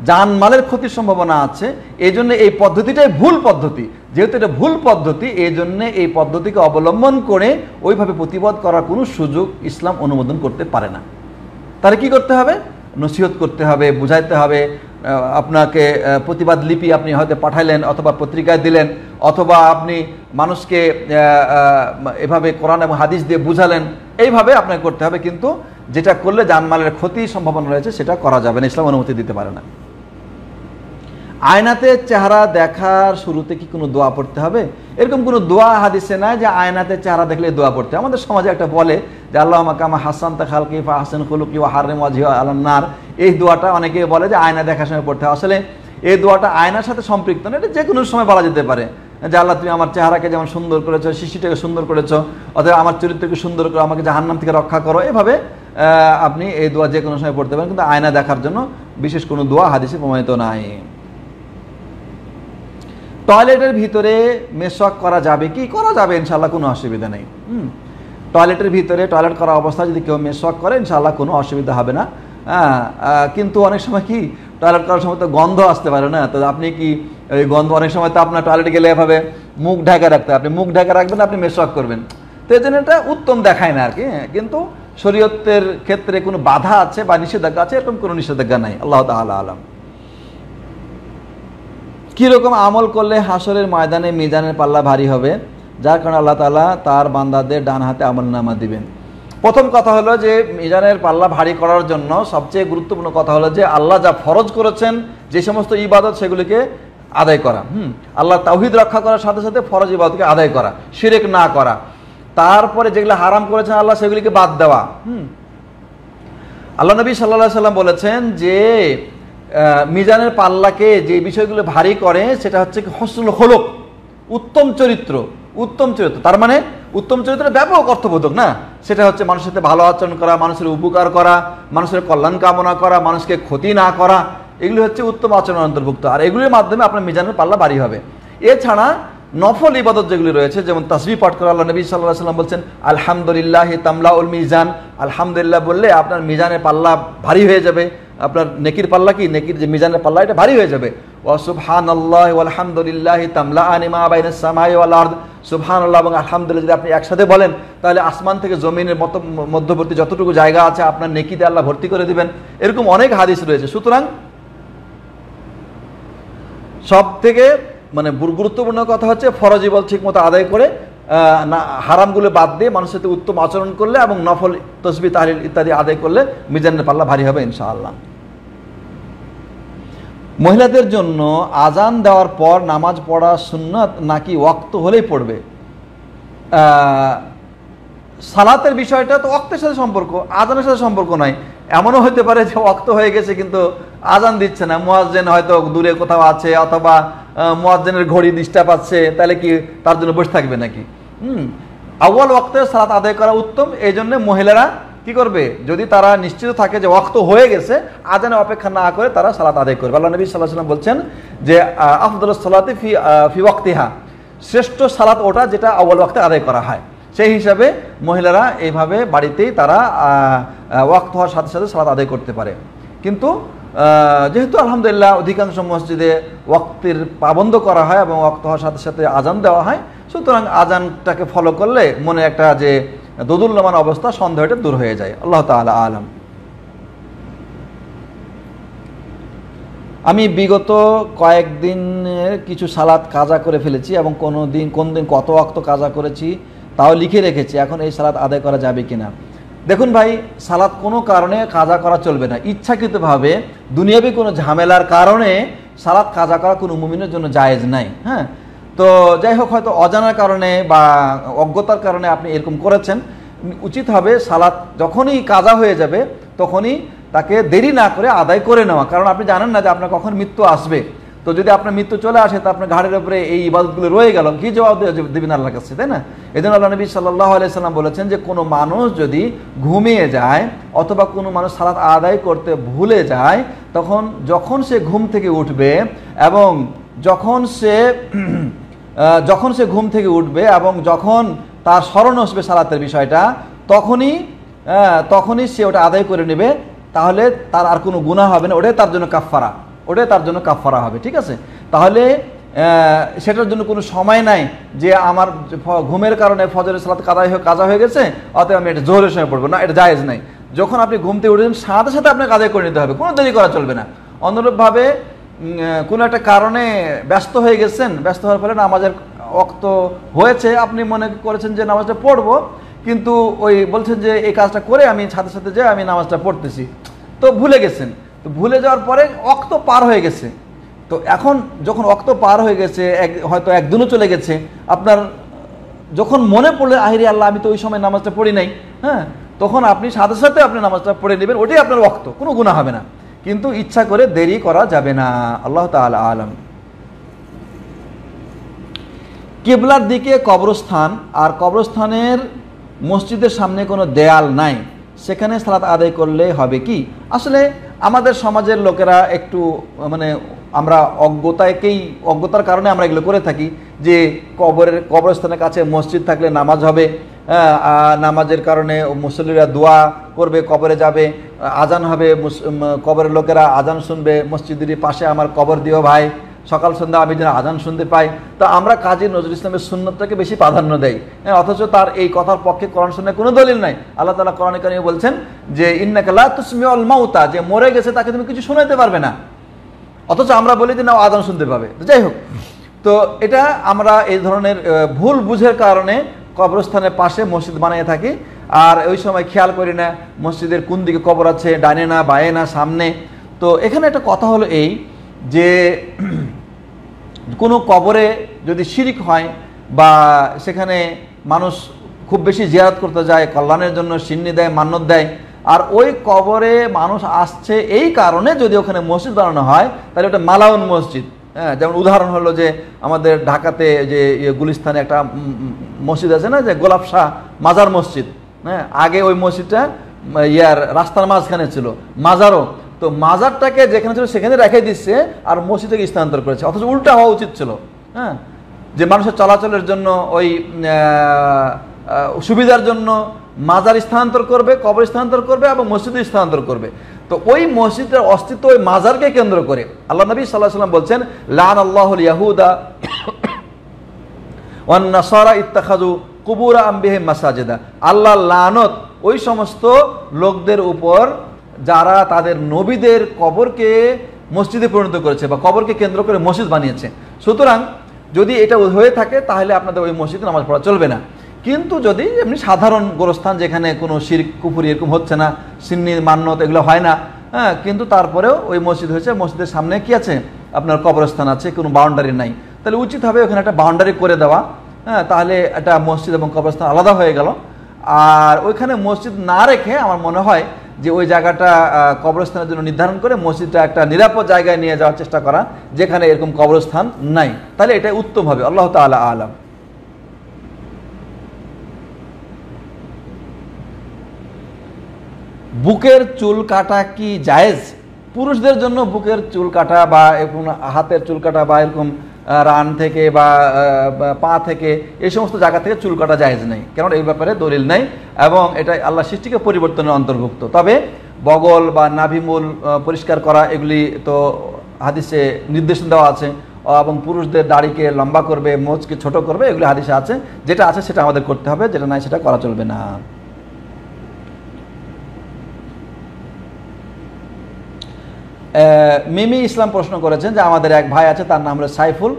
জানমালের ক্ষতির সম্ভাবনা আছে এই জন্য এই পদ্ধতিটাই ভুল পদ্ধতি যেহেতু এটা ভুল পদ্ধতি এই জন্যে এই পদ্ধতিকে অবলম্বন করে ওইভাবে প্রতিবাদ করার কোনো সুযোগ ইসলাম অনুমোদন করতে পারে না তাহলে কি করতে হবে নসিহত করতে হবে বুঝাইতে হবে আপনাকে প্রতিবাদ লিপি আপনি হয়তো পাঠাইলেন অথবা পত্রিকায় দিলেন অথবা আপনি মানুষকে এভাবে কোরআন এবং হাদিস দিয়ে বুঝালেন এইভাবে আপনাকে করতে হবে কিন্তু যেটা করলে জানমালের ক্ষতি সম্ভাবনা রয়েছে সেটা করা যাবে না ইসলাম অনুমতি দিতে পারে না আয়নাতে চেহারা দেখার শুরুতে কি কোনো দোয়া পড়তে হবে এরকম কোনো দোয়া হাদিসে নাই যে আয়নাতে চেহারা দেখলে দোয়া পড়তে আমাদের সমাজে একটা বলে যে আল্লাহ আমার হাসান তাখাল ফা হাসান খুলুকি ও হারে মাঝি আলান্নার এই দোয়াটা অনেকে বলে যে আয়না দেখার সময় পড়তে হয় আসলে এই দোয়াটা আয়নার সাথে সম্পৃক্ত না এটা যে কোনো সময় বলা যেতে পারে যে আল্লাহ তুমি আমার চেহারাকে যেমন সুন্দর করেছো শিশুটাকে সুন্দর করেছো অথবা আমার চরিত্রকে সুন্দর করো আমাকে জাহান্নাম থেকে রক্ষা করো এভাবে আপনি এই দোয়া যে কোনো সময় পড়তে পারেন কিন্তু আয়না দেখার জন্য বিশেষ কোনো দোয়া হাদিসে প্রমাণিত নাই টয়লেটের ভিতরে মেসওয়াক করা যাবে কি করা যাবে ইনশাল্লাহ কোনো অসুবিধা নেই হুম টয়লেটের ভিতরে টয়লেট করা অবস্থায় যদি কেউ মেসওয়াক করে ইনশাল্লাহ কোনো অসুবিধা হবে না হ্যাঁ কিন্তু অনেক সময় কি টয়লেট করার সময় তো গন্ধ আসতে পারে না তো আপনি কি ওই গন্ধ অনেক সময় তো আপনার টয়লেটে গেলে এভাবে মুখ ঢেকে রাখতে আপনি মুখ ঢেকে রাখবেন আপনি মেসওয়াক করবেন তো এই জন্য এটা উত্তম দেখায় না আর কি হ্যাঁ, কিন্তু শরীয়তের ক্ষেত্রে কোনো বাধা আছে বা নিষেধাজ্ঞা আছে এরকম কোনো নিষেধাজ্ঞা নাই আল্লাহ তালা আলম কীরকম আমল করলে হাসরের ময়দানে মিজানের পাল্লা ভারী হবে যার কারণে আল্লাহ তালা তার বান্দাদের ডান হাতে আমলনামা দিবেন প্রথম কথা হলো যে মিজানের পাল্লা ভারী করার জন্য সবচেয়ে গুরুত্বপূর্ণ কথা হলো যে আল্লাহ যা ফরজ করেছেন যে সমস্ত ইবাদত সেগুলিকে আদায় করা হুম আল্লাহ তাহিদ রক্ষা করার সাথে সাথে ফরজ ইবাদতকে আদায় করা সিরেক না করা তারপরে যেগুলো হারাম করেছেন আল্লাহ সেগুলিকে বাদ দেওয়া হুম আল্লাহ নবী সাল্লাহ সাল্লাম বলেছেন যে মিজানের পাল্লাকে যে বিষয়গুলো ভারী করে সেটা হচ্ছে কি হসনুল হলক উত্তম চরিত্র উত্তম চরিত্র তার মানে উত্তম চরিত্র ব্যাপক অর্থবোধক না সেটা হচ্ছে মানুষের সাথে ভালো আচরণ করা মানুষের উপকার করা মানুষের কল্যাণ কামনা করা মানুষকে ক্ষতি না করা এগুলি হচ্ছে উত্তম আচরণ অন্তর্ভুক্ত আর এগুলির মাধ্যমে আপনার মিজানের পাল্লা বাড়ি হবে এছাড়া নফল ইবাদত যেগুলি রয়েছে যেমন তাসবি পাঠ করা আল্লাহ নবী সাল্লাহ সাল্লাম বলছেন আলহামদুলিল্লাহ তামলা উল মিজান আলহামদুলিল্লাহ বললে আপনার মিজানের পাল্লা ভারী হয়ে যাবে আপনার নেকির পাল্লা কি নেকির যে মিজানের পাল্লা এটা ভারী হয়ে যাবে ও সুবহান আল্লাহ আলহামদুলিল্লাহ তামলা আনিমা বাইনে সামাই আলার্দ সুবহান আল্লাহ এবং আলহামদুলিল্লাহ যদি আপনি একসাথে বলেন তাহলে আসমান থেকে জমিনের মত মধ্যবর্তী যতটুকু জায়গা আছে আপনার নেকিতে আল্লাহ ভর্তি করে দিবেন এরকম অনেক হাদিস রয়েছে সুতরাং সব থেকে মানে গুরুত্বপূর্ণ কথা হচ্ছে ফরজ ইবাদত ঠিকমতো আদায় করে হারামগুলো বাদ দিয়ে মানুষের সাথে উত্তম আচরণ করলে এবং নফল তসবি তাহলিল ইত্যাদি আদায় করলে মিজানের পাল্লা ভারী হবে ইনশাআল্লাহ মহিলাদের জন্য আজান দেওয়ার পর নামাজ পড়া সুন্নত নাকি ওক্ত হলেই পড়বে সালাতের বিষয়টা তো অক্তের সাথে সম্পর্ক আজানের সাথে সম্পর্ক নয় এমনও হতে পারে যে অক্ত হয়ে গেছে কিন্তু আজান দিচ্ছে না মোয়াজ্জেন হয়তো দূরে কোথাও আছে অথবা মোয়াজ্জেনের ঘড়ি ডিস্টার্ব আছে তাহলে কি তার জন্য বসে থাকবে নাকি হুম আউ্বাল ওয়াক্তে সালাত আদায় করা উত্তম এই জন্য মহিলারা কি করবে যদি তারা নিশ্চিত থাকে যে ওয়াক্ত হয়ে গেছে আজানে অপেক্ষা না করে তারা সালাত আদায় করবে আল্লাহ নবী সাল্লাহ সাল্লাম বলছেন যে আফদুল সালাতে ফি ফি ওয়াক্তিহা শ্রেষ্ঠ সালাত ওটা যেটা আউ্বাল ওয়াক্তে আদায় করা হয় সেই হিসাবে মহিলারা এইভাবে বাড়িতেই তারা ওয়াক্ত হওয়ার সাথে সাথে সালাত আদায় করতে পারে কিন্তু যেহেতু আলহামদুলিল্লাহ অধিকাংশ মসজিদে ওয়াক্তের পাবন্ধ করা হয় এবং ওয়াক্ত হওয়ার সাথে সাথে আজান দেওয়া হয় সুতরাং আজানটাকে ফলো করলে মনে একটা যে দোদুল্যমান অবস্থা সন্দেহটা দূর হয়ে যায় আল্লাহ তালা আলম আমি বিগত কয়েকদিনের কিছু সালাদ কাজা করে ফেলেছি এবং কোনো দিন কোন দিন কত অক্ত কাজা করেছি তাও লিখে রেখেছি এখন এই সালাদ আদায় করা যাবে কি না দেখুন ভাই সালাদ কোনো কারণে কাজা করা চলবে না ইচ্ছাকৃতভাবে দুনিয়াবি কোনো ঝামেলার কারণে সালাদ কাজা করা কোনো মুমিনের জন্য জায়েজ নাই হ্যাঁ তো যাই হোক হয়তো অজানার কারণে বা অজ্ঞতার কারণে আপনি এরকম করেছেন উচিত হবে সালাত যখনই কাজা হয়ে যাবে তখনই তাকে দেরি না করে আদায় করে নেওয়া কারণ আপনি জানেন না যে আপনার কখন মৃত্যু আসবে তো যদি আপনার মৃত্যু চলে আসে তা আপনার ঘাড়ের উপরে এই ইবাদতগুলো রয়ে গেল কি জবাব দেবেন নাল্লা কাছে তাই না এই জন্য আল্লাহ নবী সাল্লাহ আলাইসাল্লাম বলেছেন যে কোনো মানুষ যদি ঘুমিয়ে যায় অথবা কোনো মানুষ সালাত আদায় করতে ভুলে যায় তখন যখন সে ঘুম থেকে উঠবে এবং যখন সে যখন সে ঘুম থেকে উঠবে এবং যখন তার স্মরণ আসবে সালাতের বিষয়টা তখনই তখনই সে ওটা আদায় করে নেবে তাহলে তার আর কোনো গুণা হবে না ওটাই তার জন্য কাফফারা ওটাই তার জন্য কাফফারা হবে ঠিক আছে তাহলে সেটার জন্য কোনো সময় নাই যে আমার ঘুমের কারণে ফজরের সালাত কাদায় হয়ে কাজা হয়ে গেছে অতএব আমি এটা জোহরের সময় পড়বো না এটা জায়েজ নাই যখন আপনি ঘুমতে উঠেছেন সাথে সাথে আপনাকে কাদায় করে নিতে হবে কোনো দেরি করা চলবে না অনুরূপভাবে কোনো একটা কারণে ব্যস্ত হয়ে গেছেন ব্যস্ত হওয়ার ফলে নামাজের অক্ত হয়েছে আপনি মনে করেছেন যে নামাজটা পড়বো কিন্তু ওই বলছেন যে এই কাজটা করে আমি সাথে সাথে যে আমি নামাজটা পড়তেছি তো ভুলে গেছেন তো ভুলে যাওয়ার পরে অক্ত পার হয়ে গেছে তো এখন যখন অক্ত পার হয়ে গেছে এক হয়তো একদিনও চলে গেছে আপনার যখন মনে পড়লে আহিরি আল্লাহ আমি তো ওই সময় নামাজটা পড়ি নাই হ্যাঁ তখন আপনি সাথে সাথে আপনি নামাজটা পড়ে নেবেন ওটাই আপনার অক্ত কোনো গুণা হবে না কিন্তু ইচ্ছা করে দেরি করা যাবে না আল্লাহ আলম কেবলার দিকে কবরস্থান আর কবরস্থানের মসজিদের সামনে কোনো দেয়াল নাই সেখানে সালাত আদায় করলে হবে কি আসলে আমাদের সমাজের লোকেরা একটু মানে আমরা অজ্ঞতাকেই অজ্ঞতার কারণে আমরা এগুলো করে থাকি যে কবরের কবরস্থানের কাছে মসজিদ থাকলে নামাজ হবে নামাজের কারণে মুসল্লিরা দোয়া করবে কবরে যাবে আজান হবে কবরের লোকেরা আজান শুনবে মসজিদের পাশে আমার কবর দিও ভাই সকাল সন্ধ্যা আমি যেন আজান শুনতে পাই তা আমরা কাজী নজরুল ইসলামের সুন্নতটাকে বেশি প্রাধান্য দেই হ্যাঁ অথচ তার এই কথার পক্ষে কোরআন শুনে কোনো দলিল নাই আল্লাহ তালা কোরআন কানিয়ে বলছেন যে ইন্নাকাল্লা তুসমি অল মাউতা যে মরে গেছে তাকে তুমি কিছু শোনাতে পারবে না অথচ আমরা বলি যে না আদান শুনতে পাবে যাই হোক তো এটা আমরা এই ধরনের ভুল বুঝের কারণে কবরস্থানের পাশে মসজিদ বানিয়ে থাকি আর ওই সময় খেয়াল করি না মসজিদের কোন দিকে কবর আছে ডানে না বায়ে না সামনে তো এখানে একটা কথা হলো এই যে কোনো কবরে যদি শিরিক হয় বা সেখানে মানুষ খুব বেশি জিয়ারত করতে যায় কল্যাণের জন্য সিন্নি দেয় মান্যত দেয় আর ওই কবরে মানুষ আসছে এই কারণে যদি ওখানে মসজিদ বানানো হয় তাহলে ওটা মালাউন মসজিদ হ্যাঁ যেমন উদাহরণ হলো যে আমাদের ঢাকাতে যে ইয়ে গুলিস্তানে একটা মসজিদ আছে না যে গোলাপ শাহ মাজার মসজিদ হ্যাঁ আগে ওই মসজিদটা ইয়ার রাস্তার মাঝখানে ছিল মাজারও তো মাজারটাকে যেখানে ছিল সেখানে রেখে দিচ্ছে আর মসজিদকে স্থানান্তর করেছে অথচ উল্টা হওয়া উচিত ছিল হ্যাঁ যে মানুষের চলাচলের জন্য ওই সুবিধার জন্য মাজার স্থানান্তর করবে কবর স্থানান্তর করবে এবং মসজিদ স্থানান্তর করবে তো ওই মসজিদের অস্তিত্ব ওই মাজারকে কেন্দ্র করে আল্লাহ নবী সাল্লাহ সাল্লাম বলছেন লান আল্লাহ ইয়াহুদা অন্নাসরা ইত্তাখাজু কুবুরা আম্বিহে মাসাজেদা আল্লাহ লানত ওই সমস্ত লোকদের উপর যারা তাদের নবীদের কবরকে মসজিদে পরিণত করেছে বা কবরকে কেন্দ্র করে মসজিদ বানিয়েছে সুতরাং যদি এটা হয়ে থাকে তাহলে আপনাদের ওই মসজিদে নামাজ পড়া চলবে না কিন্তু যদি এমনি সাধারণ গোরস্থান যেখানে কোনো শির কুপুরি এরকম হচ্ছে না সিন্নি মান্যত এগুলো হয় না হ্যাঁ কিন্তু তারপরেও ওই মসজিদ হয়েছে মসজিদের সামনে কি আছে আপনার কবরস্থান আছে কোনো বাউন্ডারি নাই তাহলে উচিত হবে ওখানে একটা বাউন্ডারি করে দেওয়া হ্যাঁ তাহলে একটা মসজিদ এবং কবরস্থান আলাদা হয়ে গেল আর ওইখানে মসজিদ না রেখে আমার মনে হয় যে ওই জায়গাটা কবরস্থানের জন্য নির্ধারণ করে মসজিদটা একটা নিরাপদ জায়গায় নিয়ে যাওয়ার চেষ্টা করা যেখানে এরকম কবরস্থান নাই তাহলে এটা উত্তম হবে আল্লাহ তালা আলম বুকের চুল কাটা কি জায়েজ পুরুষদের জন্য বুকের চুল কাটা বা এরকম হাতের চুল কাটা বা এরকম রান থেকে বা পা থেকে এই সমস্ত জায়গা থেকে চুল কাটা জায়েজ নেই কেন এই ব্যাপারে দলিল নেই এবং এটা আল্লাহ সৃষ্টিকে পরিবর্তনের অন্তর্ভুক্ত তবে বগল বা নাভিমূল পরিষ্কার করা এগুলি তো হাদিসে নির্দেশন দেওয়া আছে এবং পুরুষদের দাড়িকে লম্বা করবে মোচকে ছোট করবে এগুলি হাদিসে আছে যেটা আছে সেটা আমাদের করতে হবে যেটা নাই সেটা করা চলবে না মিমি ইসলাম প্রশ্ন করেছেন যে আমাদের এক ভাই আছে তার নাম হলো সাইফুল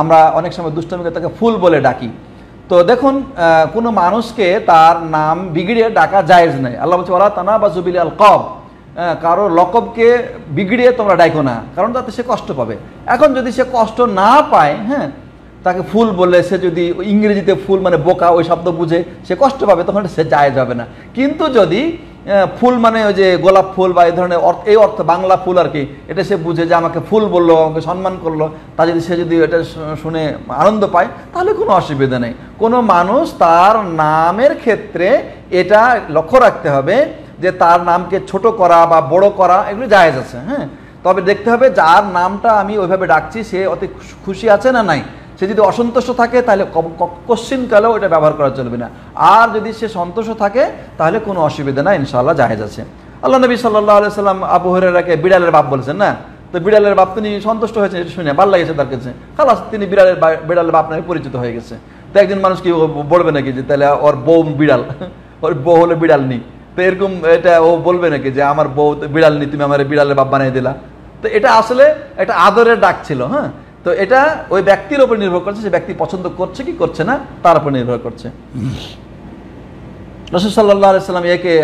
আমরা অনেক সময় দুষ্টমিকে তাকে ফুল বলে ডাকি তো দেখুন কোনো মানুষকে তার নাম বিগড়িয়ে ডাকা জায়েজ নাই আল্লাহ বলছে ওলা তানা বা জুবিল আল কব কারো লকবকে বিগড়িয়ে তোমরা ডাইকো না কারণ তাতে সে কষ্ট পাবে এখন যদি সে কষ্ট না পায় হ্যাঁ তাকে ফুল বলে সে যদি ইংরেজিতে ফুল মানে বোকা ওই শব্দ বুঝে সে কষ্ট পাবে তখন সে যায় হবে না কিন্তু যদি ফুল মানে ওই যে গোলাপ ফুল বা এই ধরনের এই অর্থ বাংলা ফুল আর কি এটা সে বুঝে যে আমাকে ফুল বললো আমাকে সম্মান করলো তা যদি সে যদি এটা শুনে আনন্দ পায় তাহলে কোনো অসুবিধা নেই কোনো মানুষ তার নামের ক্ষেত্রে এটা লক্ষ্য রাখতে হবে যে তার নামকে ছোট করা বা বড় করা এগুলো জায়েজ আছে হ্যাঁ তবে দেখতে হবে যার নামটা আমি ওইভাবে ডাকছি সে অতি খুশি আছে না নাই সে যদি অসন্তুষ্ট থাকে তাহলে কশ্চিন কালেও এটা ব্যবহার করা চলবে না আর যদি সে সন্তুষ্ট থাকে তাহলে কোনো অসুবিধা না ইনশাআল্লাহ জাহেজ আছে আল্লাহ নবী সাল্লাহ আলাইসাল্লাম সাল্লাম আবু হরেরাকে বিড়ালের বাপ বলেছেন না তো বিড়ালের বাপ তিনি সন্তুষ্ট হয়েছেন এটা শুনে ভাল লাগেছে তার কাছে খালাস তিনি বিড়ালের বিড়ালের বাপ নামে পরিচিত হয়ে গেছে তো একজন মানুষ কি বলবে নাকি যে তাহলে ওর বউ বিড়াল ওর বউ হলে বিড়াল নি তো এরকম এটা ও বলবে নাকি যে আমার বউ বিড়াল নি তুমি আমার বিড়ালের বাপ বানিয়ে দিলা তো এটা আসলে একটা আদরের ডাক ছিল হ্যাঁ তো এটা ওই ব্যক্তির ওপর নির্ভর করছে সে ব্যক্তি পছন্দ করছে কি করছে না তার উপর নির্ভর করছে রসুল সাল্লাহ সাল্লাম একে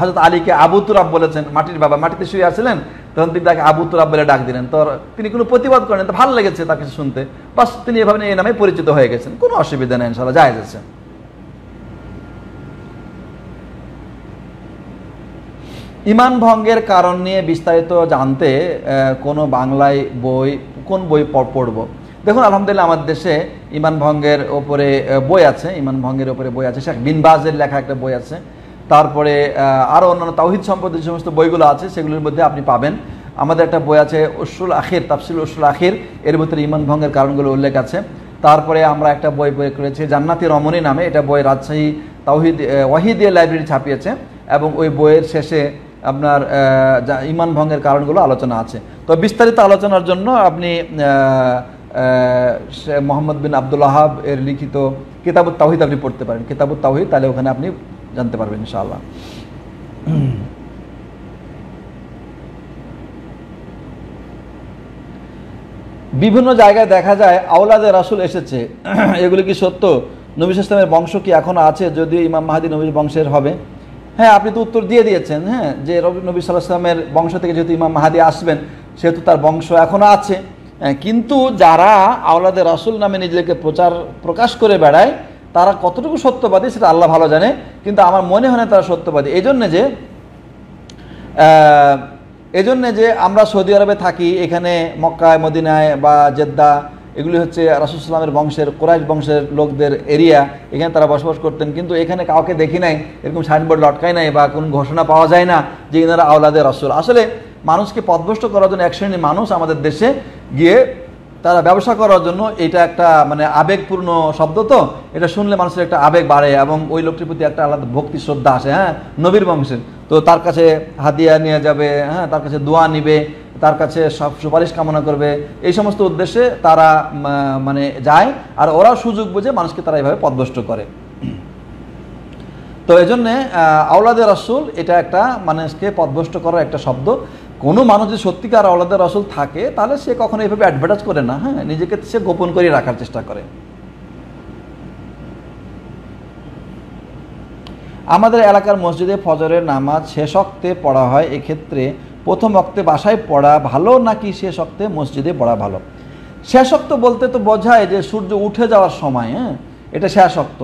হজরত আলীকে আবু তুরাব বলেছেন মাটির বাবা মাটিতে শুয়ে আছিলেন তখন তিনি তাকে আবু তুরাব বলে ডাক দিলেন তো তিনি কোনো প্রতিবাদ করেন তো ভালো লেগেছে তাকে শুনতে বাস তিনি এভাবে এই নামে পরিচিত হয়ে গেছেন কোনো অসুবিধা নেই ইনশাল্লাহ যায় যাচ্ছে ইমান ভঙ্গের কারণ নিয়ে বিস্তারিত জানতে কোনো বাংলায় বই কোন বই পড়ব দেখুন আলহামদুলিল্লাহ আমার দেশে ইমান ভঙ্গের ওপরে বই আছে ইমান ভঙ্গের ওপরে বই আছে শেখ বিনবাজের লেখা একটা বই আছে তারপরে আরও অন্যান্য তাওহিদ সম্পদের যে সমস্ত বইগুলো আছে সেগুলির মধ্যে আপনি পাবেন আমাদের একটা বই আছে অসুল আখির তাফসিল উসুল আখির এর ভিতরে ইমান ভঙ্গের কারণগুলো উল্লেখ আছে তারপরে আমরা একটা বই বই করেছি জান্নাতি রমণী নামে এটা বই রাজশাহী তাওহিদ ওয়াহিদিয়া লাইব্রেরি ছাপিয়েছে এবং ওই বইয়ের শেষে আপনার ইমান ভঙ্গের কারণগুলো আলোচনা আছে তো বিস্তারিত আলোচনার জন্য আপনি মোহাম্মদ বিন আব্দুল আহাব এর লিখিত কিতাবুত তাহিদ আপনি পড়তে পারেন কিতাবুত তাহিদ তাহলে ওখানে আপনি জানতে পারবেন ইনশাআল্লাহ বিভিন্ন জায়গায় দেখা যায় আওলাদে রাসুল এসেছে এগুলি কি সত্য নবী ইসলামের বংশ কি এখনও আছে যদিও ইমাম মাহাদি নবীর বংশের হবে হ্যাঁ আপনি তো উত্তর দিয়ে দিয়েছেন হ্যাঁ যে নবী সাল্লাহ সাল্লামের বংশ থেকে যেহেতু ইমাম মাহাদি আসবেন সেহেতু তার বংশ এখনও আছে কিন্তু যারা আওলাদে রাসুল নামে নিজেকে প্রচার প্রকাশ করে বেড়ায় তারা কতটুকু সত্যবাদী সেটা আল্লাহ ভালো জানে কিন্তু আমার মনে হয় না তারা সত্যবাদী এই জন্যে যে এজন্যে যে আমরা সৌদি আরবে থাকি এখানে মক্কায় মদিনায় বা জেদ্দা এগুলি হচ্ছে রাসুসলামের বংশের কোরাইশ বংশের লোকদের এরিয়া এখানে তারা বসবাস করতেন কিন্তু এখানে কাউকে দেখি নাই এরকম সাইনবোর্ড লটকায় নাই বা কোনো ঘোষণা পাওয়া যায় না যে ইনারা আওলাদে রাসুল আসলে মানুষকে পদভ্রষ্ট করার জন্য এক শ্রেণীর মানুষ আমাদের দেশে গিয়ে তারা ব্যবসা করার জন্য এটা একটা মানে আবেগপূর্ণ শব্দ তো এটা শুনলে মানুষের একটা আবেগ বাড়ে এবং ওই লোকটির প্রতি একটা আলাদা ভক্তি শ্রদ্ধা আসে হ্যাঁ নবীর বংশের তো তার কাছে হাতিয়া নিয়ে যাবে হ্যাঁ তার কাছে দোয়া নিবে তার কাছে সব সুপারিশ কামনা করবে এই সমস্ত উদ্দেশ্যে তারা মানে যায় আর ওরা সুযোগ বুঝে মানুষকে তারা এভাবে পদভষ্ট করে তো এই জন্যে আওলাদের রসুল এটা একটা মানুষকে পদভষ্ট করার একটা শব্দ কোনো মানুষ যদি সত্যিকার আওলাদের রসুল থাকে তাহলে সে কখনো এইভাবে অ্যাডভার্টাইজ করে না হ্যাঁ নিজেকে সে গোপন করে রাখার চেষ্টা করে আমাদের এলাকার মসজিদে ফজরের নামাজ শেষক্তে পড়া হয় এক্ষেত্রে প্রথম অক্তে বাসায় পড়া ভালো নাকি শেষ অক্তে মসজিদে পড়া ভালো শেষ অক্ত বলতে তো বোঝায় যে সূর্য উঠে যাওয়ার সময় হ্যাঁ এটা শেষ অক্ত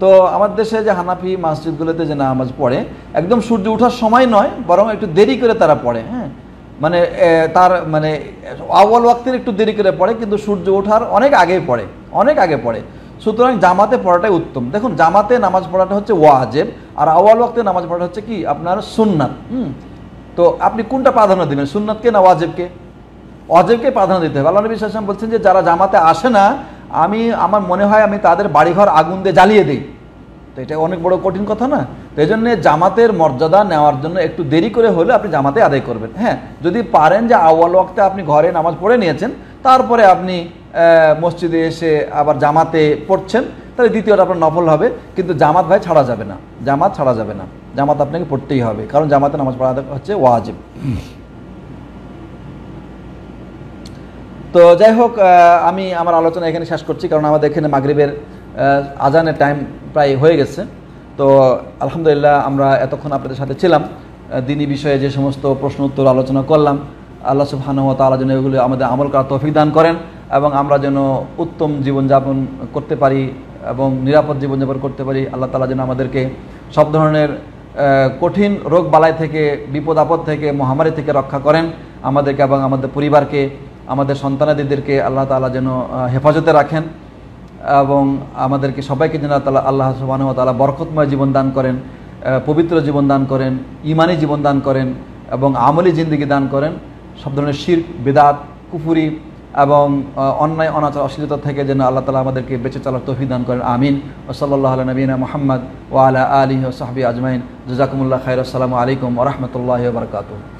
তো আমার দেশে যে হানাফি মসজিদগুলোতে যে নামাজ পড়ে একদম সূর্য ওঠার সময় নয় বরং একটু দেরি করে তারা পড়ে হ্যাঁ মানে তার মানে আওয়াল ওয়াক্তের একটু দেরি করে পড়ে কিন্তু সূর্য ওঠার অনেক আগে পড়ে অনেক আগে পড়ে সুতরাং জামাতে পড়াটাই উত্তম দেখুন জামাতে নামাজ পড়াটা হচ্ছে ওয়াজেব আর আওয়াল ওয়াক্তে নামাজ পড়াটা হচ্ছে কি আপনার সুননাথ হুম তো আপনি কোনটা প্রাধান্য দিবেন সুন্নতকে না ওয়াজেবকে অজেবকে প্রাধান্য দিতে হবে আল্লাহ নবী বলছেন যে যারা জামাতে আসে না আমি আমার মনে হয় আমি তাদের বাড়িঘর আগুন দিয়ে জ্বালিয়ে দিই তো এটা অনেক বড় কঠিন কথা না তো এই জন্যে জামাতের মর্যাদা নেওয়ার জন্য একটু দেরি করে হলে আপনি জামাতে আদায় করবেন হ্যাঁ যদি পারেন যে আওয়াল ওয়াক্তে আপনি ঘরে নামাজ পড়ে নিয়েছেন তারপরে আপনি মসজিদে এসে আবার জামাতে পড়ছেন তাহলে দ্বিতীয়টা আপনার নফল হবে কিন্তু জামাত ভাই ছাড়া যাবে না জামাত ছাড়া যাবে না জামাত আপনাকে পড়তেই হবে কারণ জামাতে নামাজ পড়া হচ্ছে ওয়াজিব তো যাই হোক আমি আমার আলোচনা এখানে শেষ করছি কারণ আমাদের এখানে মাগরীবের আজানের টাইম প্রায় হয়ে গেছে তো আলহামদুলিল্লাহ আমরা এতক্ষণ আপনাদের সাথে ছিলাম দিনী বিষয়ে যে সমস্ত প্রশ্ন উত্তর আলোচনা করলাম আল্লাহ সুবহানাহু তাআলা যেন এগুলো আমাদের আমল করা তৌফিক দান করেন এবং আমরা যেন উত্তম জীবনযাপন করতে পারি এবং নিরাপদ জীবনযাপন করতে পারি আল্লাহ তালা যেন আমাদেরকে সব ধরনের কঠিন রোগ বালাই থেকে বিপদ আপদ থেকে মহামারী থেকে রক্ষা করেন আমাদেরকে এবং আমাদের পরিবারকে আমাদের সন্তানাদিদেরকে আল্লাহ তালা যেন হেফাজতে রাখেন এবং আমাদেরকে সবাইকে যেন তালা আল্লাহ সুবাহ তালা বরকতময় জীবন দান করেন পবিত্র জীবন দান করেন ইমানি জীবন দান করেন এবং আমলি জিন্দিগি দান করেন সব ধরনের শির বেদাত কুফুরি এবং অন্যায় অনাচার অশ্লীলতা থেকে যেন আল্লাহ তালা আমাদেরকে বেঁচে চলার তৌফিক দান করেন আমিন ও সাল্লাহ নবীনা মোহাম্মদ ও আলা আলী ও সাহাবি আজমাইন জজাকুমুল্লাহ খাই আসসালামু আলাইকুম ও রহমতুল্লাহ বরকাতু